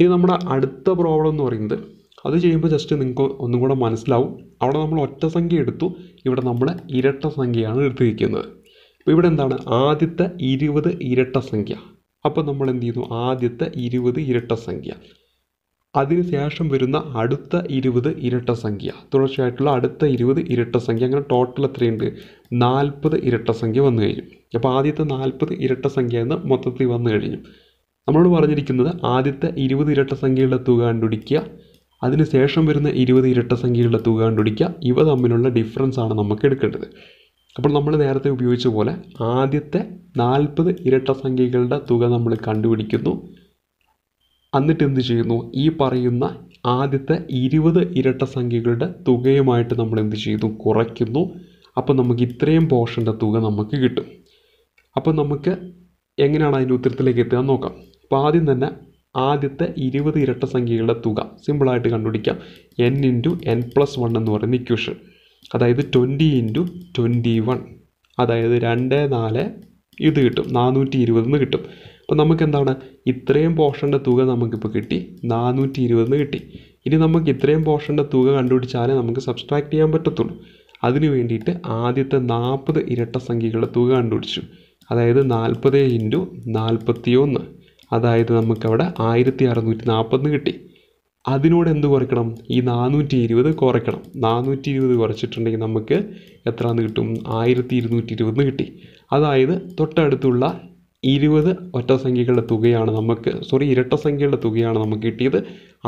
ഇനി നമ്മുടെ അടുത്ത പ്രോബ്ലം എന്ന് പറയുന്നത് അത് ചെയ്യുമ്പോൾ ജസ്റ്റ് നിങ്ങൾക്ക് ഒന്നും കൂടെ മനസ്സിലാവും അവിടെ നമ്മൾ ഒറ്റ സംഖ്യ എടുത്തു ഇവിടെ നമ്മൾ ഇരട്ട സംഖ്യയാണ് എടുത്തിരിക്കുന്നത് അപ്പോൾ ഇവിടെ എന്താണ് ആദ്യത്തെ ഇരുപത് ഇരട്ട സംഖ്യ അപ്പോൾ നമ്മൾ എന്ത് ചെയ്യുന്നു ആദ്യത്തെ ഇരുപത് ഇരട്ട സംഖ്യ അതിനുശേഷം വരുന്ന അടുത്ത ഇരുപത് ഇരട്ട സംഖ്യ തുടർച്ചയായിട്ടുള്ള അടുത്ത ഇരുപത് ഇരട്ട സംഖ്യ അങ്ങനെ ടോട്ടൽ എത്രയുണ്ട് നാൽപ്പത് ഇരട്ട സംഖ്യ വന്നു കഴിഞ്ഞു അപ്പോൾ ആദ്യത്തെ നാൽപ്പത് ഇരട്ട സംഖ്യ എന്ന് മൊത്തത്തിൽ വന്നു കഴിഞ്ഞു നമ്മളോട് പറഞ്ഞിരിക്കുന്നത് ആദ്യത്തെ ഇരുപത് ഇരട്ട സംഖ്യയുടെ തുക കണ്ടുപിടിക്കുക അതിനുശേഷം വരുന്ന ഇരുപത് ഇരട്ട സംഖ്യകളുടെ തുക കണ്ടുപിടിക്കുക ഇവ തമ്മിലുള്ള ഡിഫറൻസ് ആണ് നമുക്ക് എടുക്കേണ്ടത് അപ്പോൾ നമ്മൾ നേരത്തെ ഉപയോഗിച്ച പോലെ ആദ്യത്തെ നാൽപ്പത് ഇരട്ട സംഖ്യകളുടെ തുക നമ്മൾ കണ്ടുപിടിക്കുന്നു എന്നിട്ട് എന്ത് ചെയ്യുന്നു ഈ പറയുന്ന ആദ്യത്തെ ഇരുപത് ഇരട്ട സംഖ്യകളുടെ തുകയുമായിട്ട് നമ്മൾ എന്ത് ചെയ്യുന്നു കുറയ്ക്കുന്നു അപ്പോൾ നമുക്ക് ഇത്രയും പോർഷൻ്റെ തുക നമുക്ക് കിട്ടും അപ്പോൾ നമുക്ക് എങ്ങനെയാണ് അതിൻ്റെ ഉത്തരത്തിലേക്ക് എത്തുക നോക്കാം അപ്പോൾ ആദ്യം തന്നെ ആദ്യത്തെ ഇരുപത് ഇരട്ട സംഖ്യകളുടെ തുക സിമ്പിളായിട്ട് കണ്ടുപിടിക്കാം n into N plus one എന്ന് പറയുന്ന ഇക്വേഷൻ അതായത് ട്വൻറ്റി ഇൻറ്റു ട്വൻറ്റി വൺ അതായത് രണ്ട് നാല് ഇത് കിട്ടും നാനൂറ്റി ഇരുപതെന്ന് കിട്ടും അപ്പോൾ നമുക്ക് എന്താണ് ഇത്രയും പോർഷൻ്റെ തുക നമുക്കിപ്പോൾ കിട്ടി നാനൂറ്റി ഇരുപതെന്ന് കിട്ടി ഇനി നമുക്ക് ഇത്രയും പോർഷൻ്റെ തുക കണ്ടുപിടിച്ചാലേ നമുക്ക് സബ്സ്ട്രാക്ട് ചെയ്യാൻ പറ്റത്തുള്ളൂ അതിന് വേണ്ടിയിട്ട് ആദ്യത്തെ നാൽപ്പത് ഇരട്ട സംഖ്യകളുടെ തുക കണ്ടുപിടിച്ചു അതായത് നാൽപ്പത് ഇൻറ്റു നാൽപ്പത്തി ഒന്ന് അതായത് നമുക്കവിടെ ആയിരത്തി അറുന്നൂറ്റി നാൽപ്പത് കിട്ടി അതിനോട് എന്ത് കുറയ്ക്കണം ഈ നാനൂറ്റി ഇരുപത് കുറയ്ക്കണം നാനൂറ്റി ഇരുപത് കുറച്ചിട്ടുണ്ടെങ്കിൽ നമുക്ക് എത്രയെന്ന് കിട്ടും ആയിരത്തി ഇരുന്നൂറ്റി ഇരുപത് കിട്ടി അതായത് തൊട്ടടുത്തുള്ള ഇരുപത് ഒറ്റ സംഖ്യകളുടെ തുകയാണ് നമുക്ക് സോറി ഇരട്ട സംഖ്യകളുടെ തുകയാണ് നമുക്ക് കിട്ടിയത്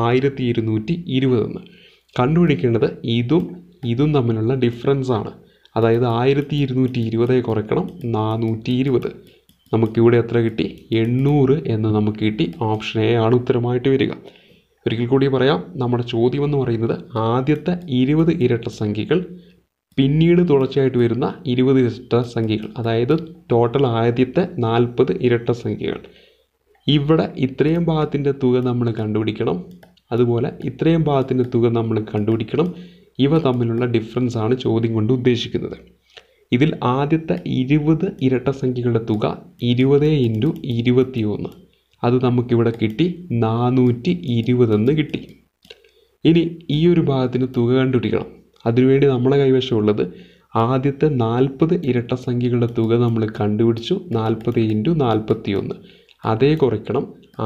ആയിരത്തി ഇരുന്നൂറ്റി ഇരുപതെന്ന് കണ്ടുപിടിക്കേണ്ടത് ഇതും ഇതും തമ്മിലുള്ള ഡിഫറൻസാണ് അതായത് ആയിരത്തി ഇരുന്നൂറ്റി ഇരുപതേ കുറയ്ക്കണം നാനൂറ്റി ഇരുപത് നമുക്കിവിടെ എത്ര കിട്ടി എണ്ണൂറ് എന്ന് നമുക്ക് കിട്ടി ഓപ്ഷൻ എ ആണ് ഉത്തരമായിട്ട് വരിക ഒരിക്കൽ കൂടി പറയാം നമ്മുടെ ചോദ്യം എന്ന് പറയുന്നത് ആദ്യത്തെ ഇരുപത് ഇരട്ട സംഖ്യകൾ പിന്നീട് തുടർച്ചയായിട്ട് വരുന്ന ഇരുപത് ഇരട്ട സംഖ്യകൾ അതായത് ടോട്ടൽ ആദ്യത്തെ നാൽപ്പത് ഇരട്ട സംഖ്യകൾ ഇവിടെ ഇത്രയും ഭാഗത്തിൻ്റെ തുക നമ്മൾ കണ്ടുപിടിക്കണം അതുപോലെ ഇത്രയും ഭാഗത്തിൻ്റെ തുക നമ്മൾ കണ്ടുപിടിക്കണം ഇവ തമ്മിലുള്ള ഡിഫറൻസ് ആണ് ചോദ്യം കൊണ്ട് ഉദ്ദേശിക്കുന്നത് ഇതിൽ ആദ്യത്തെ ഇരുപത് ഇരട്ടസംഖ്യകളുടെ തുക ഇരുപത് ഇൻറ്റു ഇരുപത്തി ഒന്ന് അത് നമുക്കിവിടെ കിട്ടി നാനൂറ്റി ഇരുപതെന്ന് കിട്ടി ഇനി ഈ ഒരു ഭാഗത്തിന് തുക കണ്ടുപിടിക്കണം അതിനുവേണ്ടി നമ്മളെ കൈവശമുള്ളത് ആദ്യത്തെ നാൽപ്പത് ഇരട്ടസംഖ്യകളുടെ തുക നമ്മൾ കണ്ടുപിടിച്ചു നാൽപ്പത് ഇൻറ്റു നാൽപ്പത്തി ഒന്ന് അതേ കുറയ്ക്കണം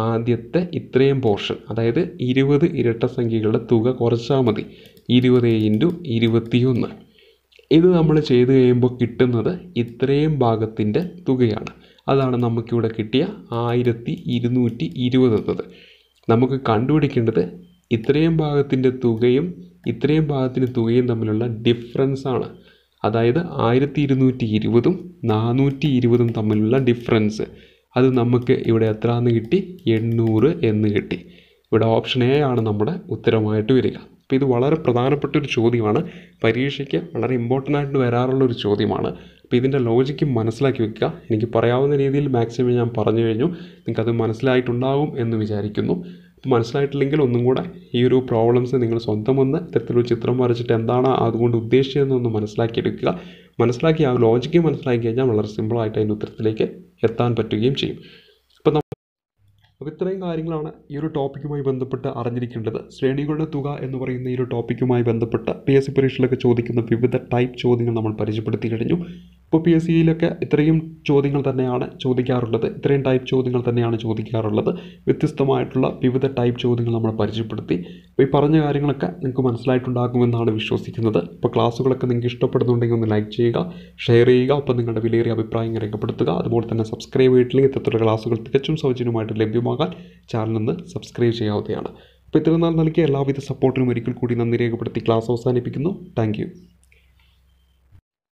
ആദ്യത്തെ ഇത്രയും പോർഷൻ അതായത് ഇരുപത് ഇരട്ടസംഖ്യകളുടെ തുക കുറച്ചാൽ മതി ഇരുപത് ഇൻറ്റു ഇരുപത്തിയൊന്ന് ഇത് നമ്മൾ ചെയ്തു കഴിയുമ്പോൾ കിട്ടുന്നത് ഇത്രയും ഭാഗത്തിൻ്റെ തുകയാണ് അതാണ് നമുക്കിവിടെ കിട്ടിയ ആയിരത്തി ഇരുന്നൂറ്റി ഇരുപത് നമുക്ക് കണ്ടുപിടിക്കേണ്ടത് ഇത്രയും ഭാഗത്തിൻ്റെ തുകയും ഇത്രയും ഭാഗത്തിൻ്റെ തുകയും തമ്മിലുള്ള ഡിഫറൻസ് ആണ് അതായത് ആയിരത്തി ഇരുന്നൂറ്റി ഇരുപതും നാനൂറ്റി ഇരുപതും തമ്മിലുള്ള ഡിഫറൻസ് അത് നമുക്ക് ഇവിടെ എത്ര എന്ന് കിട്ടി എണ്ണൂറ് എന്ന് കിട്ടി ഇവിടെ ഓപ്ഷൻ എ ആണ് നമ്മുടെ ഉത്തരമായിട്ട് വരിക അപ്പോൾ ഇത് വളരെ പ്രധാനപ്പെട്ട ഒരു ചോദ്യമാണ് പരീക്ഷയ്ക്ക് വളരെ ഇമ്പോർട്ടൻ്റ് ആയിട്ട് വരാറുള്ള ഒരു ചോദ്യമാണ് അപ്പോൾ ഇതിൻ്റെ ലോജിക്ക് മനസ്സിലാക്കി വെക്കുക എനിക്ക് പറയാവുന്ന രീതിയിൽ മാക്സിമം ഞാൻ പറഞ്ഞു കഴിഞ്ഞു നിങ്ങൾക്കത് മനസ്സിലായിട്ടുണ്ടാവും എന്ന് വിചാരിക്കുന്നു മനസ്സിലായിട്ടില്ലെങ്കിൽ ഒന്നും കൂടെ ഈ ഒരു പ്രോബ്ലംസ് നിങ്ങൾ സ്വന്തം വന്ന് ഇത്തരത്തിലൊരു ചിത്രം വരച്ചിട്ട് എന്താണ് അതുകൊണ്ട് ഉദ്ദേശിച്ചതെന്നൊന്ന് മനസ്സിലാക്കിയെടുക്കുക മനസ്സിലാക്കി ആ ലോജിക്ക് മനസ്സിലാക്കി കഴിഞ്ഞാൽ വളരെ സിമ്പിളായിട്ട് അതിൻ്റെ ഉത്തരത്തിലേക്ക് എത്താൻ പറ്റുകയും ചെയ്യും അപ്പോൾ ഇത്രയും കാര്യങ്ങളാണ് ഈ ഒരു ടോപ്പിക്കുമായി ബന്ധപ്പെട്ട് അറിഞ്ഞിരിക്കേണ്ടത് ശ്രേണികളുടെ തുക എന്ന് പറയുന്ന ഈ ഒരു ടോപ്പിക്കുമായി ബന്ധപ്പെട്ട് പി എസ് സി പരീക്ഷയിലൊക്കെ ചോദിക്കുന്ന വിവിധ ടൈപ്പ് ചോദ്യങ്ങൾ നമ്മൾ പരിചയപ്പെടുത്തി കഴിഞ്ഞു ഇപ്പോൾ പി എസ് സിയിലൊക്കെ ഇത്രയും ചോദ്യങ്ങൾ തന്നെയാണ് ചോദിക്കാറുള്ളത് ഇത്രയും ടൈപ്പ് ചോദ്യങ്ങൾ തന്നെയാണ് ചോദിക്കാറുള്ളത് വ്യത്യസ്തമായിട്ടുള്ള വിവിധ ടൈപ്പ് ചോദ്യങ്ങൾ നമ്മൾ പരിചയപ്പെടുത്തി അപ്പോൾ ഈ പറഞ്ഞ കാര്യങ്ങളൊക്കെ നിങ്ങൾക്ക് മനസ്സിലായിട്ടുണ്ടാകുമെന്നാണ് വിശ്വസിക്കുന്നത് ഇപ്പോൾ ക്ലാസ്സുകളൊക്കെ നിങ്ങൾക്ക് ഇഷ്ടപ്പെടുന്നുണ്ടെങ്കിൽ ഒന്ന് ലൈക്ക് ചെയ്യുക ഷെയർ ചെയ്യുക അപ്പോൾ നിങ്ങളുടെ വിലയേറിയ അഭിപ്രായം രേഖപ്പെടുത്തുക അതുപോലെ തന്നെ സബ്സ്ക്രൈബ് ചെയ്തിട്ടില്ലെങ്കിൽ ഇത്തരത്തിലുള്ള ക്ലാസ്സുകൾ തികച്ചും സൗജന്യമായിട്ട് ലഭ്യമാകാൻ ചാനലിൽ സബ്സ്ക്രൈബ് ചെയ്യാവുന്നതാണ് അപ്പോൾ ഇത്രയും നാൾ നൽകിയ എല്ലാവിധ സപ്പോർട്ടിനും ഒരിക്കൽ കൂടി നന്ദി രേഖപ്പെടുത്തി ക്ലാസ് അവസാനിപ്പിക്കുന്നു താങ്ക്